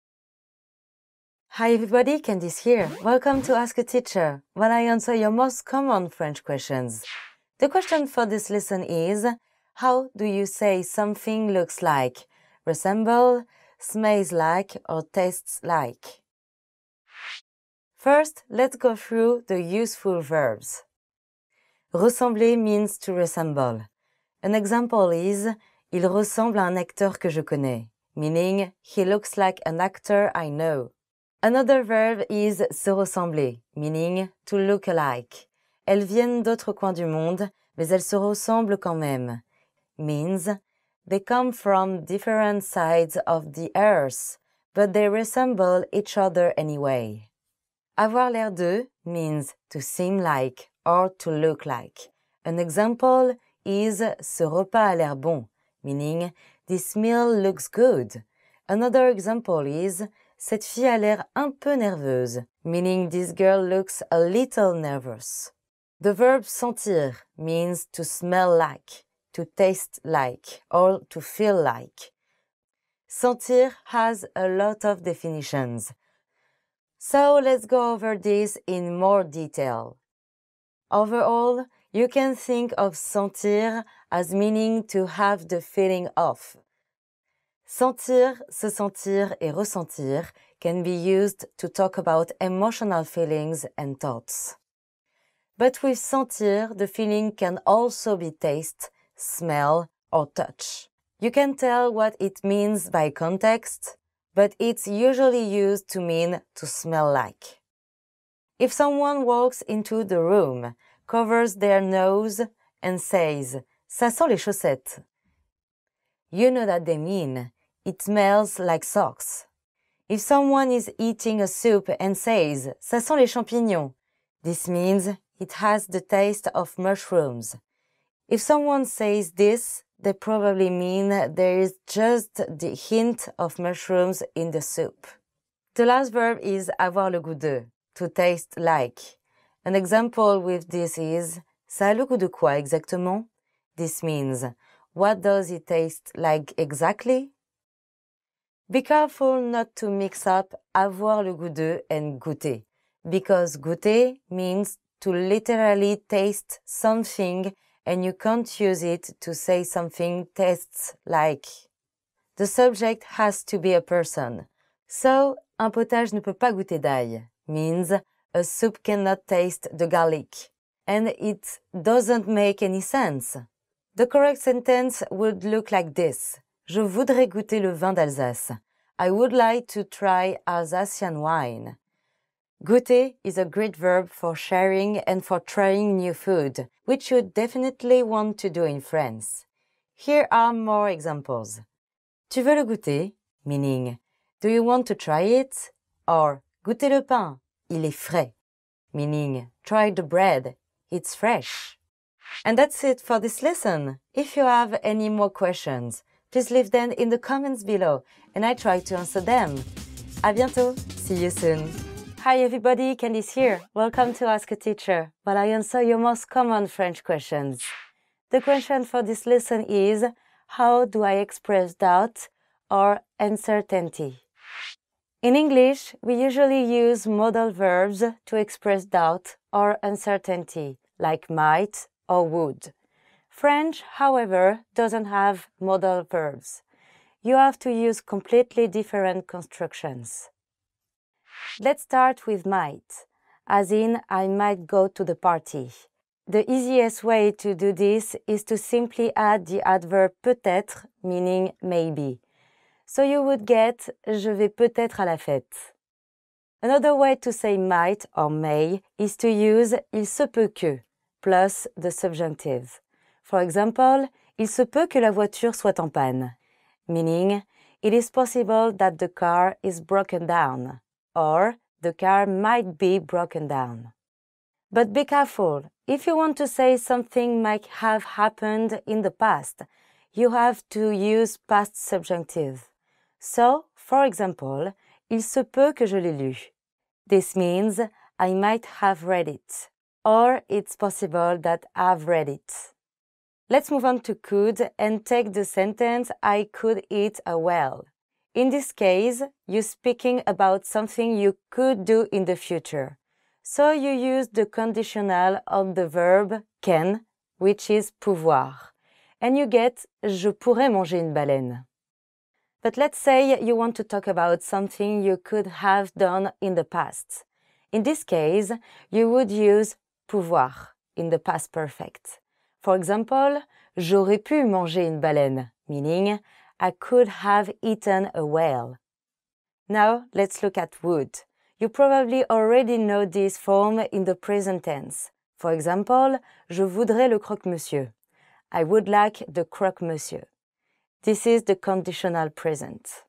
Hi everybody, Candice here. Welcome to Ask a Teacher, where I answer your most common French questions. The question for this lesson is How do you say something looks like? Resemble, smells like or tastes like. First, let's go through the useful verbs. Ressembler means to resemble. An example is Il ressemble à un acteur que je connais, meaning he looks like an actor I know. Another verb is se ressembler, meaning to look alike. Elles viennent d'autres coins du monde, mais elles se ressemblent quand même. Means They come from different sides of the earth, but they resemble each other anyway. Avoir l'air de means to seem like or to look like. An example is ce repas a l'air bon, meaning this meal looks good. Another example is cette fille a l'air un peu nerveuse, meaning this girl looks a little nervous. The verb sentir means to smell like to taste like or to feel like. Sentir has a lot of definitions. So let's go over this in more detail. Overall, you can think of sentir as meaning to have the feeling of. Sentir, se sentir et ressentir can be used to talk about emotional feelings and thoughts. But with sentir, the feeling can also be taste smell, or touch. You can tell what it means by context, but it's usually used to mean to smell like. If someone walks into the room, covers their nose, and says, Ça sent les chaussettes, you know that they mean, it smells like socks. If someone is eating a soup and says, Ça sent les champignons, this means it has the taste of mushrooms. If someone says this, they probably mean there is just the hint of mushrooms in the soup. The last verb is avoir le goût de, to taste like. An example with this is Ça a le goût de quoi exactement? This means What does it taste like exactly? Be careful not to mix up avoir le goût de and goûter, because goûter means to literally taste something and you can't use it to say something tests like. The subject has to be a person. So, un potage ne peut pas goûter d'ail means a soup cannot taste the garlic. And it doesn't make any sense. The correct sentence would look like this. Je voudrais goûter le vin d'Alsace. I would like to try Alsacian wine. Goûter is a great verb for sharing and for trying new food, which you definitely want to do in France. Here are more examples. Tu veux le goûter? Meaning, do you want to try it? Or, Goûtez le pain? Il est frais. Meaning, try the bread. It's fresh. And that's it for this lesson. If you have any more questions, please leave them in the comments below and I try to answer them. À bientôt. See you soon. Hi everybody, Candice here. Welcome to Ask a Teacher, where I answer your most common French questions. The question for this lesson is How do I express doubt or uncertainty? In English, we usually use modal verbs to express doubt or uncertainty, like might or would. French, however, doesn't have modal verbs. You have to use completely different constructions. Let's start with might, as in I might go to the party. The easiest way to do this is to simply add the adverb peut-être, meaning maybe. So you would get je vais peut-être à la fête. Another way to say might or may is to use il se peut que plus the subjunctive. For example, il se peut que la voiture soit en panne, meaning it is possible that the car is broken down or the car might be broken down. But be careful. If you want to say something might have happened in the past, you have to use past subjunctive. So, for example, il se peut que je l'ai lu. This means I might have read it, or it's possible that I've read it. Let's move on to could and take the sentence I could eat a whale. In this case, you're speaking about something you could do in the future. So you use the conditional of the verb can, which is pouvoir. And you get je pourrais manger une baleine. But let's say you want to talk about something you could have done in the past. In this case, you would use pouvoir in the past perfect. For example, j'aurais pu manger une baleine, meaning I could have eaten a whale. Now let's look at would. You probably already know this form in the present tense. For example, je voudrais le croque-monsieur. I would like the croque-monsieur. This is the conditional present.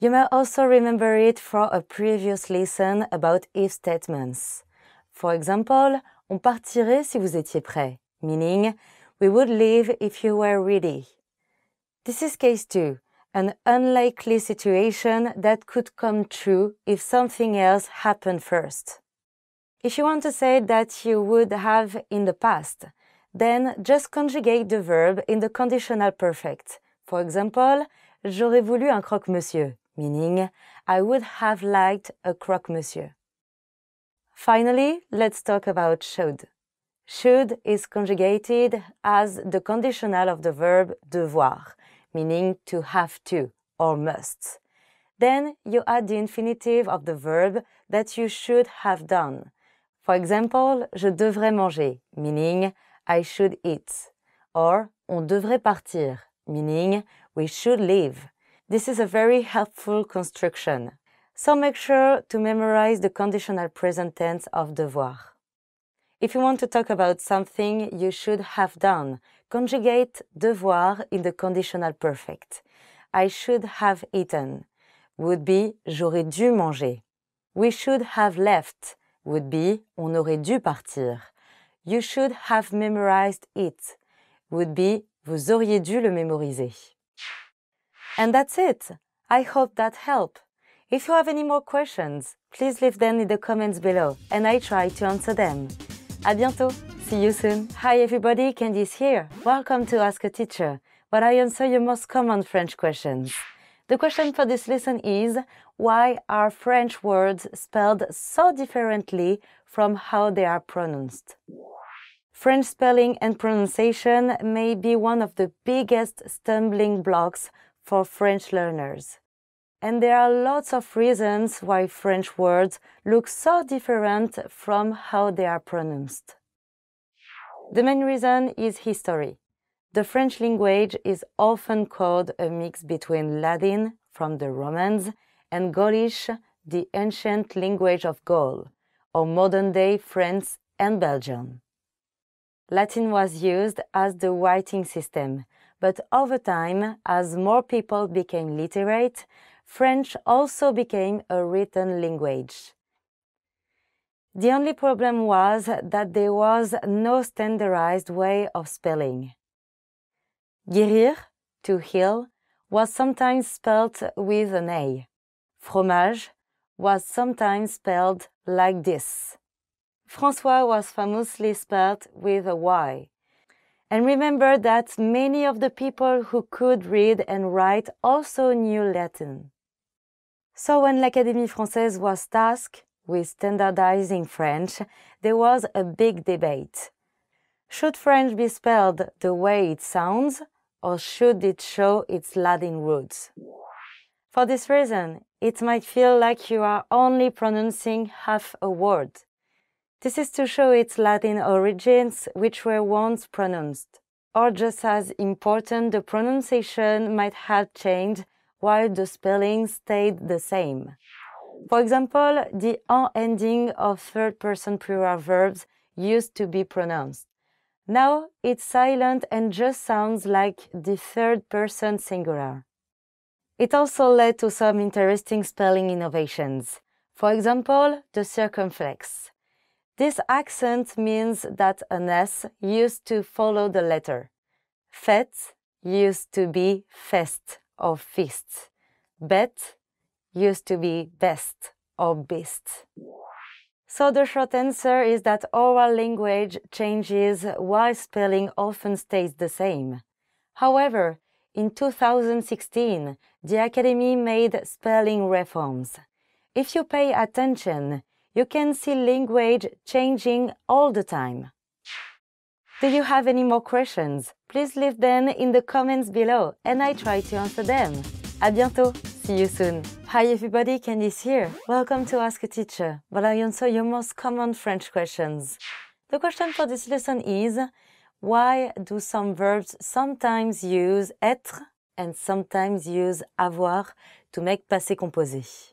You may also remember it from a previous lesson about if statements. For example, on partirait si vous étiez prêt, meaning we would leave if you were ready. This is case two, an unlikely situation that could come true if something else happened first. If you want to say that you would have in the past, then just conjugate the verb in the conditional perfect. For example, j'aurais voulu un croque-monsieur, meaning I would have liked a croque-monsieur. Finally, let's talk about should. Should is conjugated as the conditional of the verb devoir, meaning to have to or must. Then you add the infinitive of the verb that you should have done. For example, je devrais manger, meaning I should eat. Or on devrait partir, meaning we should leave. This is a very helpful construction. So make sure to memorize the conditional present tense of devoir. If you want to talk about something you should have done, Conjugate devoir in the conditional perfect. I should have eaten would be j'aurais dû manger. We should have left would be on aurait dû partir. You should have memorized it would be vous auriez dû le mémoriser. And that's it. I hope that helped. If you have any more questions, please leave them in the comments below and I try to answer them. À bientôt! See you soon. Hi everybody, Candice here. Welcome to Ask a Teacher, where I answer your most common French questions. The question for this lesson is why are French words spelled so differently from how they are pronounced? French spelling and pronunciation may be one of the biggest stumbling blocks for French learners. And there are lots of reasons why French words look so different from how they are pronounced. The main reason is history. The French language is often called a mix between Latin from the Romans and Gaulish, the ancient language of Gaul, or modern day France and Belgium. Latin was used as the writing system, but over time, as more people became literate, French also became a written language. The only problem was that there was no standardized way of spelling. Guérir, to heal, was sometimes spelled with an A. Fromage was sometimes spelled like this. François was famously spelled with a Y. And remember that many of the people who could read and write also knew Latin. So when l'Académie Française was tasked with standardizing French, there was a big debate. Should French be spelled the way it sounds, or should it show its Latin roots? For this reason, it might feel like you are only pronouncing half a word. This is to show its Latin origins, which were once pronounced. Or just as important, the pronunciation might have changed while the spelling stayed the same. For example, the on ending of third person plural verbs used to be pronounced. Now it's silent and just sounds like the third person singular. It also led to some interesting spelling innovations. For example, the circumflex. This accent means that an S used to follow the letter. Fête used to be fest or feast. Bet used to be best or best. So the short answer is that oral language changes while spelling often stays the same. However, in 2016, the Academy made spelling reforms. If you pay attention, you can see language changing all the time. Do you have any more questions? Please leave them in the comments below and I try to answer them. À bientôt! you soon. Hi everybody, Candice here. Welcome to Ask a Teacher, where I answer your most common French questions. The question for this lesson is, why do some verbs sometimes use être and sometimes use avoir to make passé composé?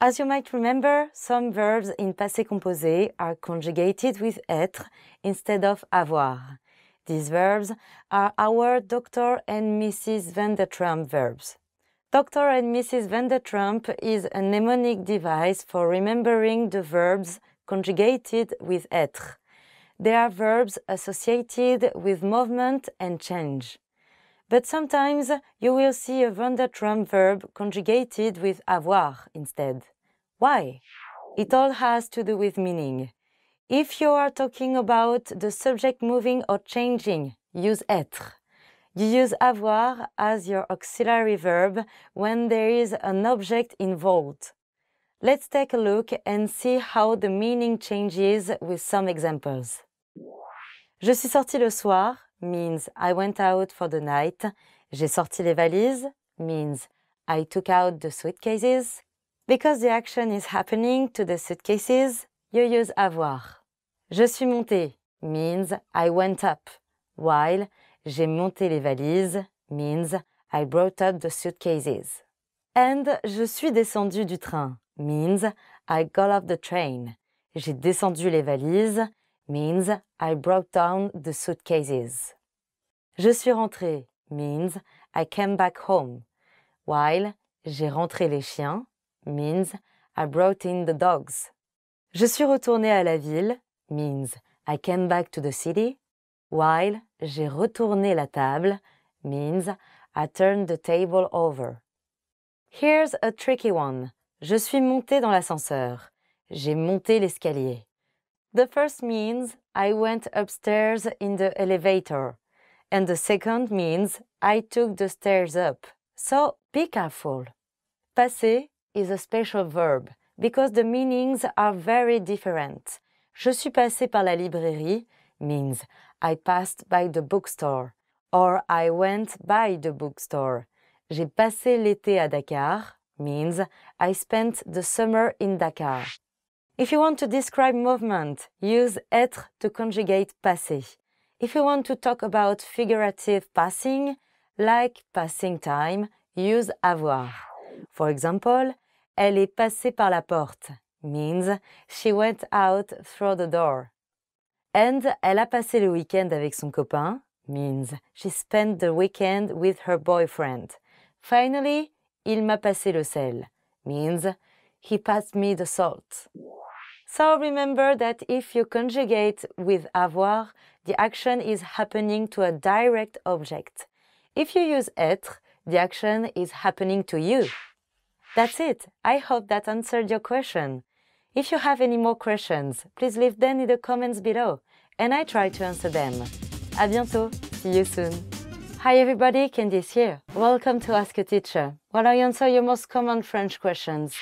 As you might remember, some verbs in passé composé are conjugated with être instead of avoir. These verbs are our Dr. and Mrs. van der Trump verbs. Dr. and Mrs. van der Trump is a mnemonic device for remembering the verbs conjugated with être. They are verbs associated with movement and change. But sometimes you will see a van der Trump verb conjugated with avoir instead. Why? It all has to do with meaning. If you are talking about the subject moving or changing, use être. You use avoir as your auxiliary verb when there is an object involved. Let's take a look and see how the meaning changes with some examples. Je suis sorti le soir means I went out for the night. J'ai sorti les valises means I took out the suitcases. Because the action is happening to the suitcases, you use avoir. Je suis monté means I went up, while J'ai monté les valises, means I brought up the suitcases. And je suis descendu du train, means I got off the train. J'ai descendu les valises, means I brought down the suitcases. Je suis rentré, means I came back home. While j'ai rentré les chiens, means I brought in the dogs. Je suis retourné à la ville, means I came back to the city. While, j'ai retourné la table, means I turned the table over. Here's a tricky one. Je suis monté dans l'ascenseur. J'ai monté l'escalier. The first means I went upstairs in the elevator. And the second means I took the stairs up. So be careful. Passer is a special verb because the meanings are very different. Je suis passé par la librairie means I passed by the bookstore. Or I went by the bookstore. J'ai passé l'été à Dakar means I spent the summer in Dakar. If you want to describe movement, use être to conjugate passé. If you want to talk about figurative passing, like passing time, use avoir. For example, elle est passée par la porte means she went out through the door. And elle a passé le week-end avec son copain means she spent the weekend with her boyfriend. Finally, il m'a passé le sel means he passed me the salt. So remember that if you conjugate with avoir, the action is happening to a direct object. If you use être, the action is happening to you. That's it. I hope that answered your question. If you have any more questions, please leave them in the comments below, and I try to answer them. À bientôt! See you soon! Hi everybody, Candice here. Welcome to Ask a Teacher, where I answer your most common French questions.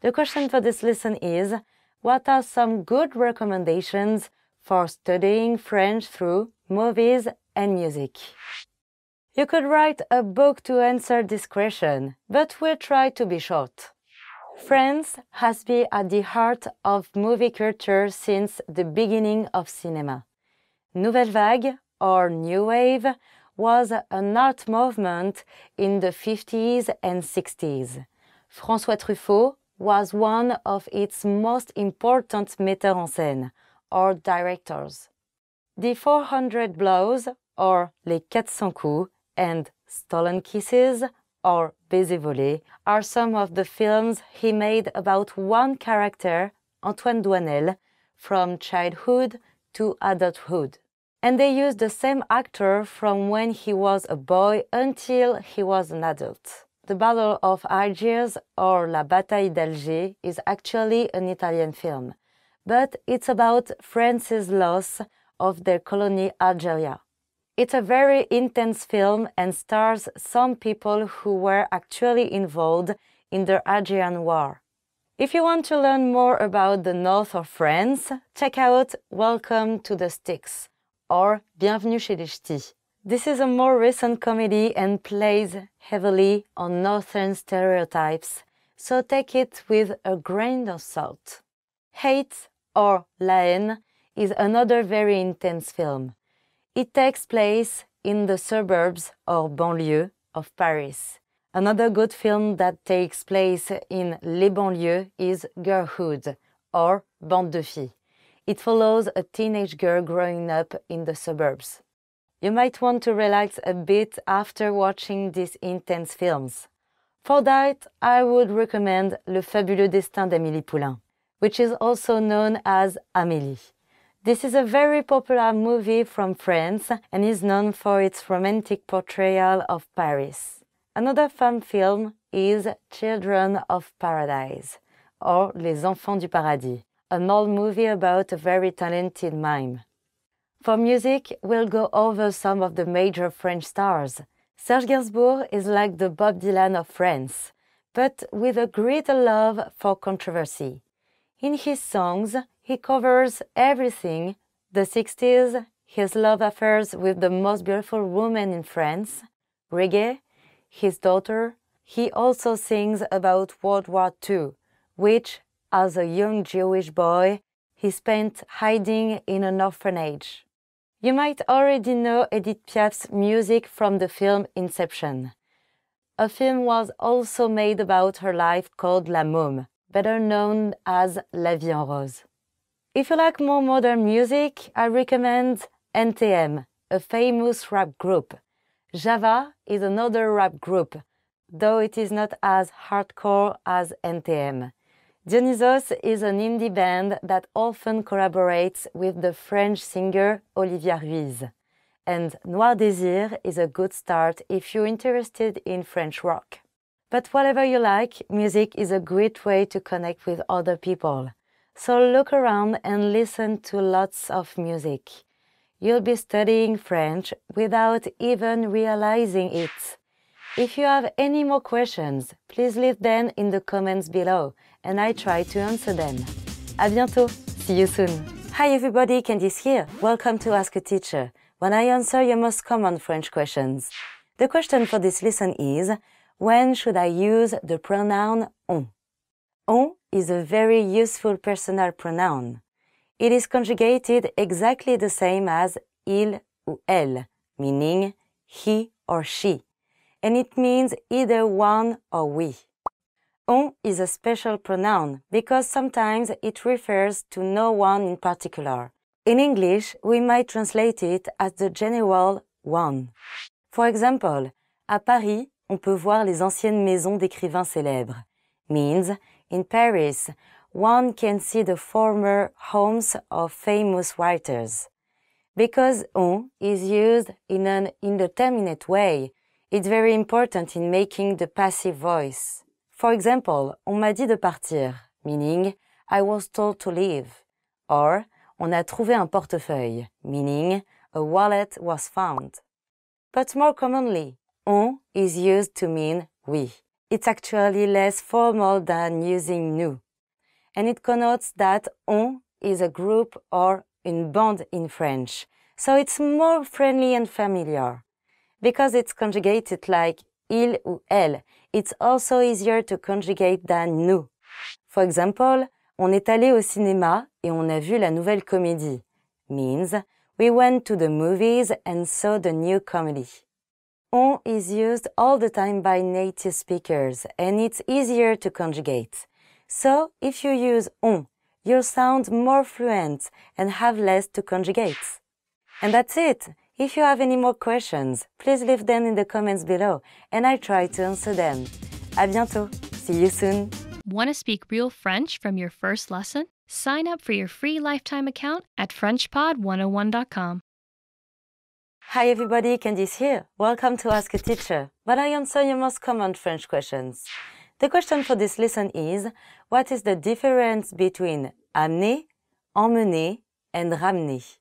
The question for this lesson is, what are some good recommendations for studying French through movies and music? You could write a book to answer this question, but we'll try to be short. France has been at the heart of movie culture since the beginning of cinema. Nouvelle Vague, or New Wave, was an art movement in the 50s and 60s. François Truffaut was one of its most important metteurs en scène, or directors. The 400 Blows, or Les 400 Coups, and Stolen Kisses, or Bézévolé are some of the films he made about one character, Antoine Douanel, from childhood to adulthood. And they used the same actor from when he was a boy until he was an adult. The Battle of Algiers or La Bataille d'Alger is actually an Italian film, but it's about France's loss of their colony Algeria. It's a very intense film and stars some people who were actually involved in the Algerian War. If you want to learn more about the north of France, check out Welcome to the Sticks or Bienvenue chez les Ch'tis. This is a more recent comedy and plays heavily on northern stereotypes, so take it with a grain of salt. Hate or La Haine is another very intense film. It takes place in the suburbs or banlieue of Paris. Another good film that takes place in Les Banlieues is Girlhood or Bande de Filles. It follows a teenage girl growing up in the suburbs. You might want to relax a bit after watching these intense films. For that, I would recommend Le Fabuleux Destin d'Amélie Poulain, which is also known as Amélie. This is a very popular movie from France and is known for its romantic portrayal of Paris. Another fun film is Children of Paradise or Les Enfants du Paradis, an old movie about a very talented mime. For music, we'll go over some of the major French stars. Serge Gainsbourg is like the Bob Dylan of France, but with a greater love for controversy. In his songs, he covers everything the 60s, his love affairs with the most beautiful woman in France, reggae, his daughter. He also sings about World War II, which, as a young Jewish boy, he spent hiding in an orphanage. You might already know Edith Piaf's music from the film Inception. A film was also made about her life called La Môme, better known as La Vie en Rose. If you like more modern music, I recommend NTM, a famous rap group. Java is another rap group, though it is not as hardcore as NTM. Dionysos is an indie band that often collaborates with the French singer Olivia Ruiz. And Noir Désir is a good start if you're interested in French rock. But whatever you like, music is a great way to connect with other people. So look around and listen to lots of music. You'll be studying French without even realizing it. If you have any more questions, please leave them in the comments below and I try to answer them. À bientôt! See you soon! Hi everybody, Candice here. Welcome to Ask a Teacher, when I answer your most common French questions. The question for this lesson is, when should I use the pronoun on? On is a very useful personal pronoun. It is conjugated exactly the same as il ou elle, meaning he or she, and it means either one or we. On is a special pronoun because sometimes it refers to no one in particular. In English, we might translate it as the general one. For example, à Paris, on peut voir les anciennes maisons d'écrivains célèbres, means in Paris, one can see the former homes of famous writers. Because on is used in an indeterminate way, it's very important in making the passive voice. For example, on m'a dit de partir, meaning I was told to leave. Or, on a trouvé un portefeuille, meaning a wallet was found. But more commonly, on is used to mean we. It's actually less formal than using nous. And it connotes that on is a group or une bande in French. So it's more friendly and familiar. Because it's conjugated like il ou elle, it's also easier to conjugate than nous. For example, on est allé au cinéma et on a vu la nouvelle comédie. Means, we went to the movies and saw the new comedy on is used all the time by native speakers and it's easier to conjugate. So if you use on, you'll sound more fluent and have less to conjugate. And that's it. If you have any more questions, please leave them in the comments below and I try to answer them. À bientôt. See you soon. Want to speak real French from your first lesson? Sign up for your free lifetime account at FrenchPod101.com. Hi everybody, Candice here. Welcome to Ask a Teacher, where I answer your most common French questions. The question for this lesson is, what is the difference between amener, emmener, and ramener?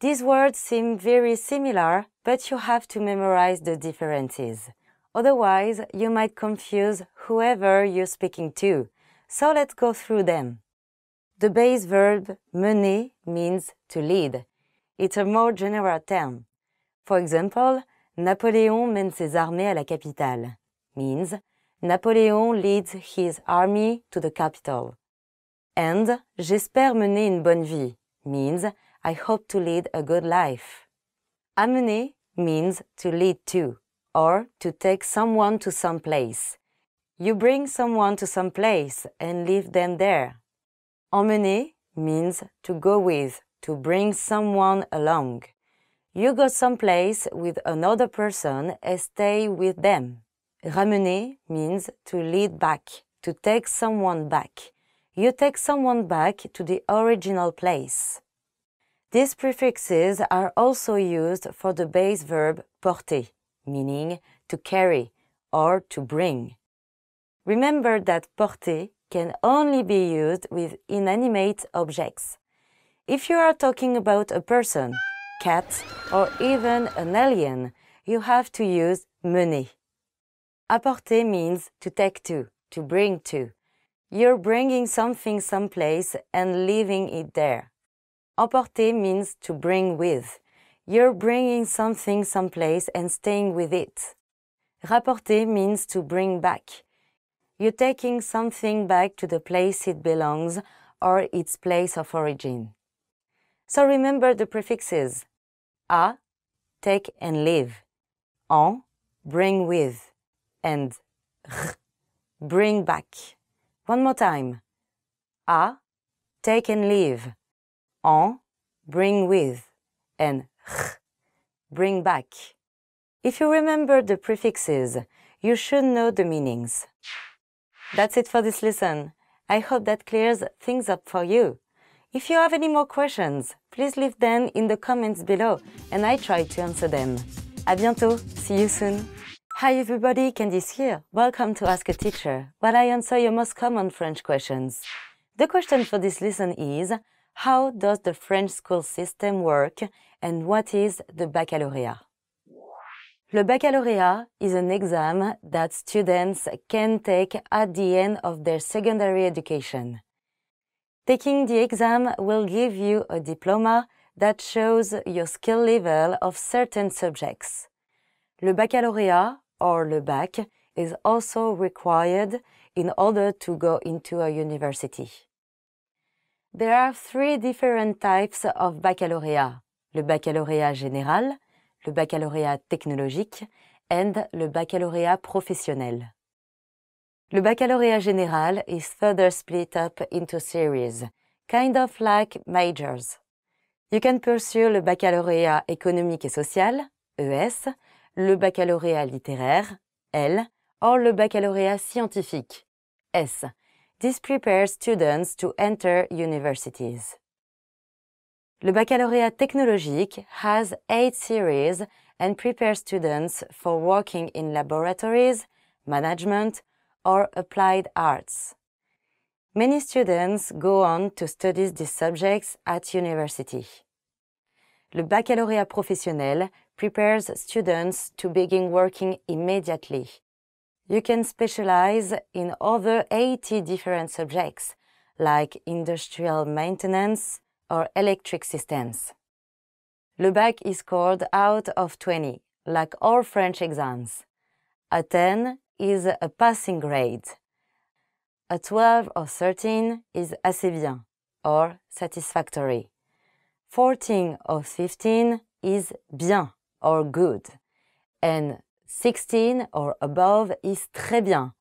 These words seem very similar, but you have to memorize the differences. Otherwise, you might confuse whoever you're speaking to. So let's go through them. The base verb mener means to lead. It's a more general term. For example, Napoleon mène ses armées à la capitale means Napoleon leads his army to the capital. And j'espère mener une bonne vie means I hope to lead a good life. Amener means to lead to or to take someone to some place. You bring someone to some place and leave them there. Emmener means to go with to bring someone along. You go someplace with another person and stay with them. Ramener means to lead back, to take someone back. You take someone back to the original place. These prefixes are also used for the base verb porter, meaning to carry or to bring. Remember that porter can only be used with inanimate objects. If you are talking about a person, cat, or even an alien, you have to use mener. Apporter means to take to, to bring to. You're bringing something someplace and leaving it there. Emporter means to bring with. You're bringing something someplace and staying with it. Rapporter means to bring back. You're taking something back to the place it belongs or its place of origin. So remember the prefixes a, take and leave, en, bring with, and r, bring back. One more time. A, take and leave, en, bring with, and r, bring back. If you remember the prefixes, you should know the meanings. That's it for this lesson. I hope that clears things up for you. If you have any more questions, please leave them in the comments below and I try to answer them. À bientôt, see you soon. Hi everybody, Candice here. Welcome to Ask a Teacher, where I answer your most common French questions. The question for this lesson is, how does the French school system work and what is the baccalaureate? Le baccalaureate is an exam that students can take at the end of their secondary education. Taking the exam will give you a diploma that shows your skill level of certain subjects. Le baccalauréat, or le bac, is also required in order to go into a university. There are three different types of baccalauréat. Le baccalauréat général, le baccalauréat technologique and le baccalauréat professionnel. Le baccalauréat général is further split up into series, kind of like majors. You can pursue le baccalauréat économique et social, ES, le baccalauréat littéraire, L, or le baccalauréat scientifique, S. This prepares students to enter universities. Le baccalauréat technologique has eight series and prepares students for working in laboratories, management, or applied arts. Many students go on to study these subjects at university. Le baccalauréat professionnel prepares students to begin working immediately. You can specialize in over 80 different subjects, like industrial maintenance or electric systems. Le bac is scored out of 20, like all French exams. At 10, is a passing grade. A 12 or 13 is assez bien or satisfactory. 14 or 15 is bien or good. And 16 or above is très bien,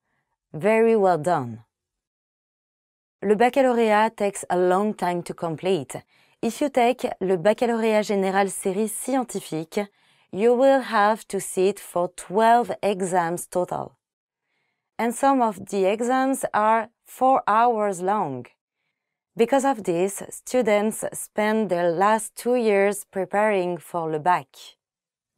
very well done. Le baccalauréat takes a long time to complete. If you take le baccalauréat général série scientifique, you will have to sit for 12 exams total and some of the exams are four hours long. Because of this, students spend their last two years preparing for le bac.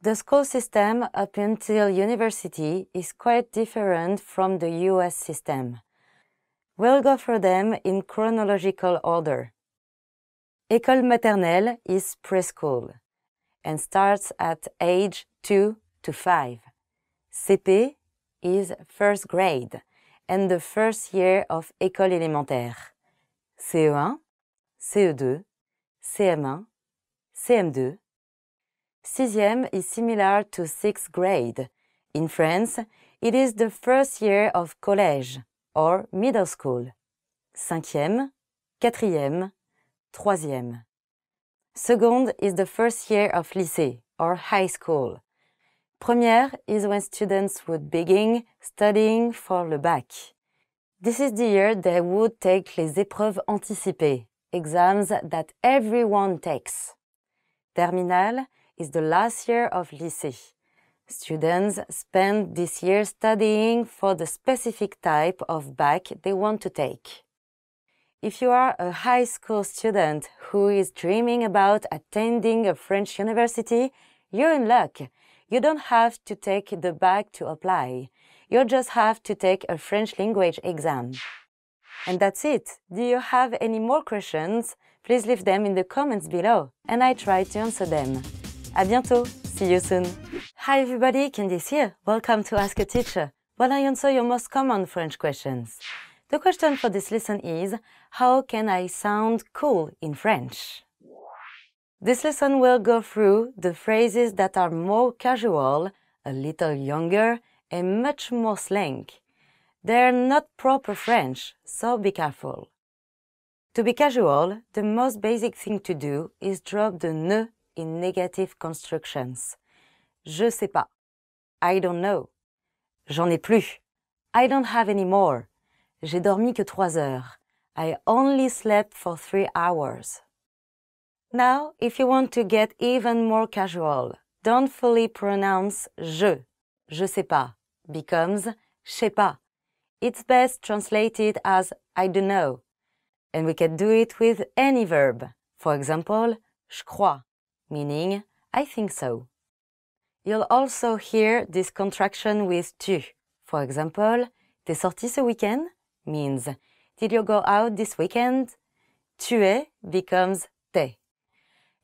The school system up until university is quite different from the US system. We'll go through them in chronological order. École maternelle is preschool and starts at age 2 to 5. CP is first grade and the first year of école élémentaire. CE1, CE2, CM1, CM2. Sixième is similar to sixth grade. In France, it is the first year of collège or middle school. Cinquième, quatrième, troisième. Seconde is the first year of lycée or high school. Première is when students would begin studying for the bac. This is the year they would take les épreuves anticipées, exams that everyone takes. Terminal is the last year of lycée. Students spend this year studying for the specific type of bac they want to take. If you are a high school student who is dreaming about attending a French university, you're in luck you don't have to take the bag to apply. You just have to take a French language exam. And that's it. Do you have any more questions? Please leave them in the comments below and I try to answer them. À bientôt. See you soon. Hi everybody, Candice here. Welcome to Ask a Teacher, While I answer your most common French questions. The question for this lesson is, how can I sound cool in French? This lesson will go through the phrases that are more casual, a little younger, and much more slang. They're not proper French, so be careful. To be casual, the most basic thing to do is drop the ne in negative constructions. Je sais pas. I don't know. J'en ai plus. I don't have any more. J'ai dormi que trois heures. I only slept for three hours. Now, if you want to get even more casual, don't fully pronounce je, je sais pas, becomes sais pas. It's best translated as I don't know. And we can do it with any verb. For example, je crois, meaning I think so. You'll also hear this contraction with tu. For example, t'es sorti ce week-end means did you go out this weekend? Tu es becomes te.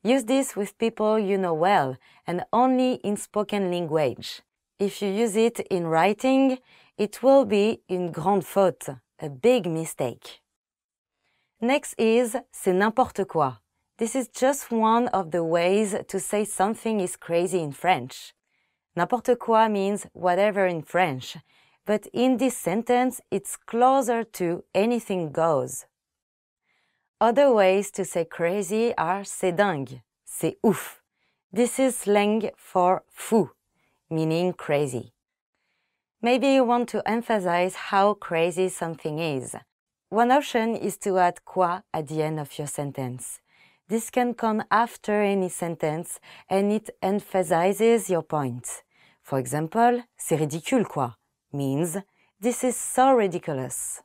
Use this with people you know well and only in spoken language. If you use it in writing, it will be une grande faute, a big mistake. Next is c'est n'importe quoi. This is just one of the ways to say something is crazy in French. N'importe quoi means whatever in French, but in this sentence it's closer to anything goes. Other ways to say crazy are c'est dingue, c'est ouf. This is slang for fou, meaning crazy. Maybe you want to emphasize how crazy something is. One option is to add quoi at the end of your sentence. This can come after any sentence and it emphasizes your point. For example, c'est ridicule quoi means this is so ridiculous.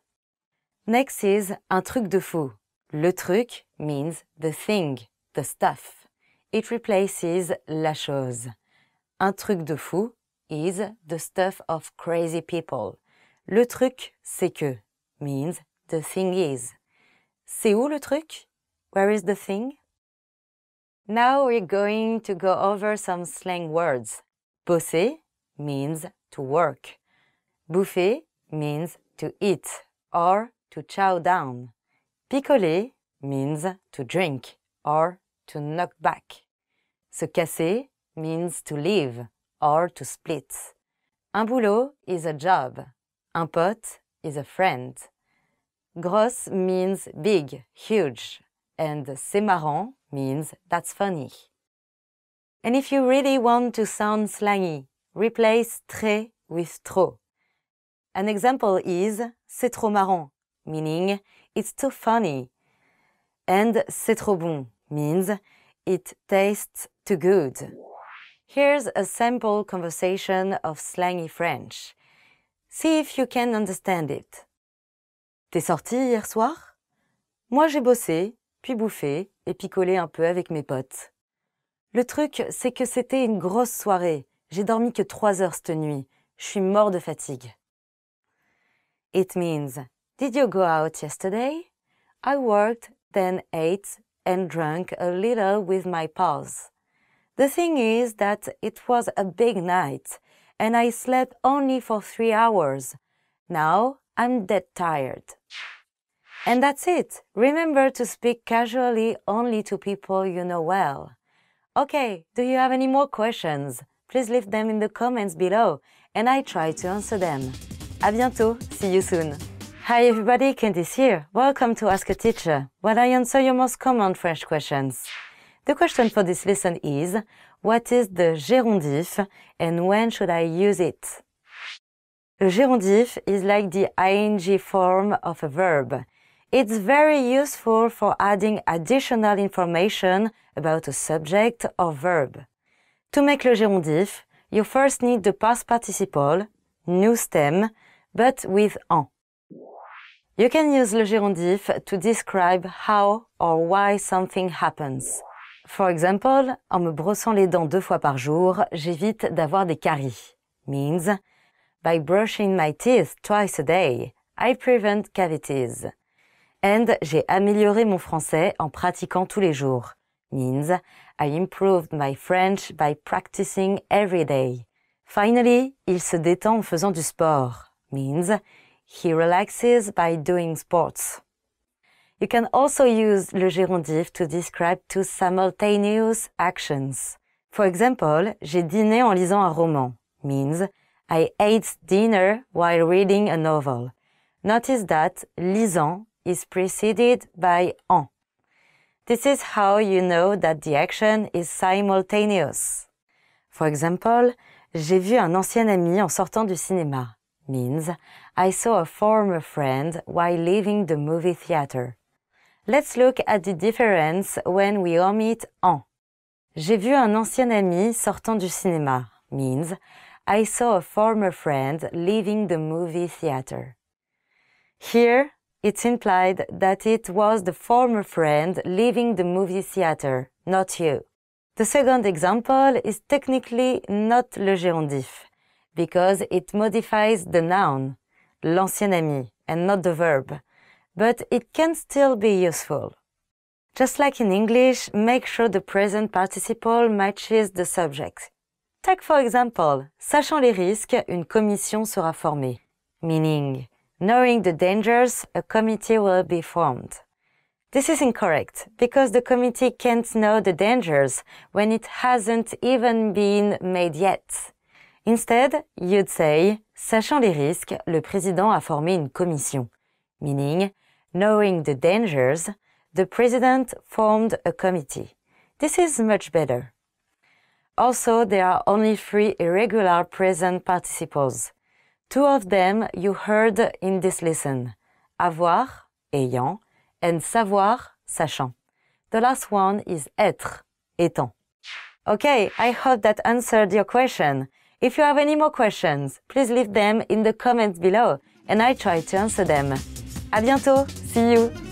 Next is un truc de fou Le truc means the thing, the stuff. It replaces la chose. Un truc de fou is the stuff of crazy people. Le truc, c'est que means the thing is. C'est où le truc? Where is the thing? Now we're going to go over some slang words. Bosser means to work. Bouffer means to eat or to chow down. Picoler means to drink or to knock back. Se casser means to leave or to split. Un boulot is a job. Un pote is a friend. Grosse means big, huge, and c'est marrant means that's funny. And if you really want to sound slangy, replace très with trop. An example is c'est trop marrant, meaning It's too funny. And c'est trop bon means it tastes too good. Here's a sample conversation of slangy French. See if you can understand it. T'es sorti hier soir Moi j'ai bossé, puis bouffé et picolé un peu avec mes potes. Le truc, c'est que c'était une grosse soirée. J'ai dormi que trois heures cette nuit. Je suis mort de fatigue. It means Did you go out yesterday? I worked, then ate, and drank a little with my pals. The thing is that it was a big night, and I slept only for three hours. Now I'm dead tired. And that's it. Remember to speak casually only to people you know well. Okay, do you have any more questions? Please leave them in the comments below and I try to answer them. À bientôt, see you soon. Hi everybody, Candice here. Welcome to Ask a Teacher, where I answer your most common French questions. The question for this lesson is, what is the gérondif and when should I use it? A gérondif is like the ing form of a verb. It's very useful for adding additional information about a subject or verb. To make le gérondif, you first need the past participle, new stem, but with en. You can use le gérondif to describe how or why something happens. For example, en me brossant les dents deux fois par jour, j'évite d'avoir des caries. Means, by brushing my teeth twice a day, I prevent cavities. And j'ai amélioré mon français en pratiquant tous les jours. Means, I improved my French by practicing every day. Finally, il se détend en faisant du sport. Means, He relaxes by doing sports. You can also use le gérondif to describe two simultaneous actions. For example, j'ai dîné en lisant un roman means I ate dinner while reading a novel. Notice that lisant is preceded by en. This is how you know that the action is simultaneous. For example, j'ai vu un ancien ami en sortant du cinéma means I saw a former friend while leaving the movie theater. Let's look at the difference when we omit en. J'ai vu un ancien ami sortant du cinéma means I saw a former friend leaving the movie theater. Here, it's implied that it was the former friend leaving the movie theater, not you. The second example is technically not le gérondif because it modifies the noun l'ancien ami, and not the verb, but it can still be useful. Just like in English, make sure the present participle matches the subject. Take for example, sachant les risques, une commission sera formée. Meaning, knowing the dangers, a committee will be formed. This is incorrect because the committee can't know the dangers when it hasn't even been made yet. Instead, you'd say, Sachant les risques, le président a formé une commission, meaning Knowing the dangers, the president formed a committee. This is much better. Also, there are only three irregular present participles. Two of them you heard in this lesson. Avoir, ayant, and savoir, sachant. The last one is être, étant. Okay, I hope that answered your question. If you have any more questions, please leave them in the comments below and I try to answer them. À bientôt! See you!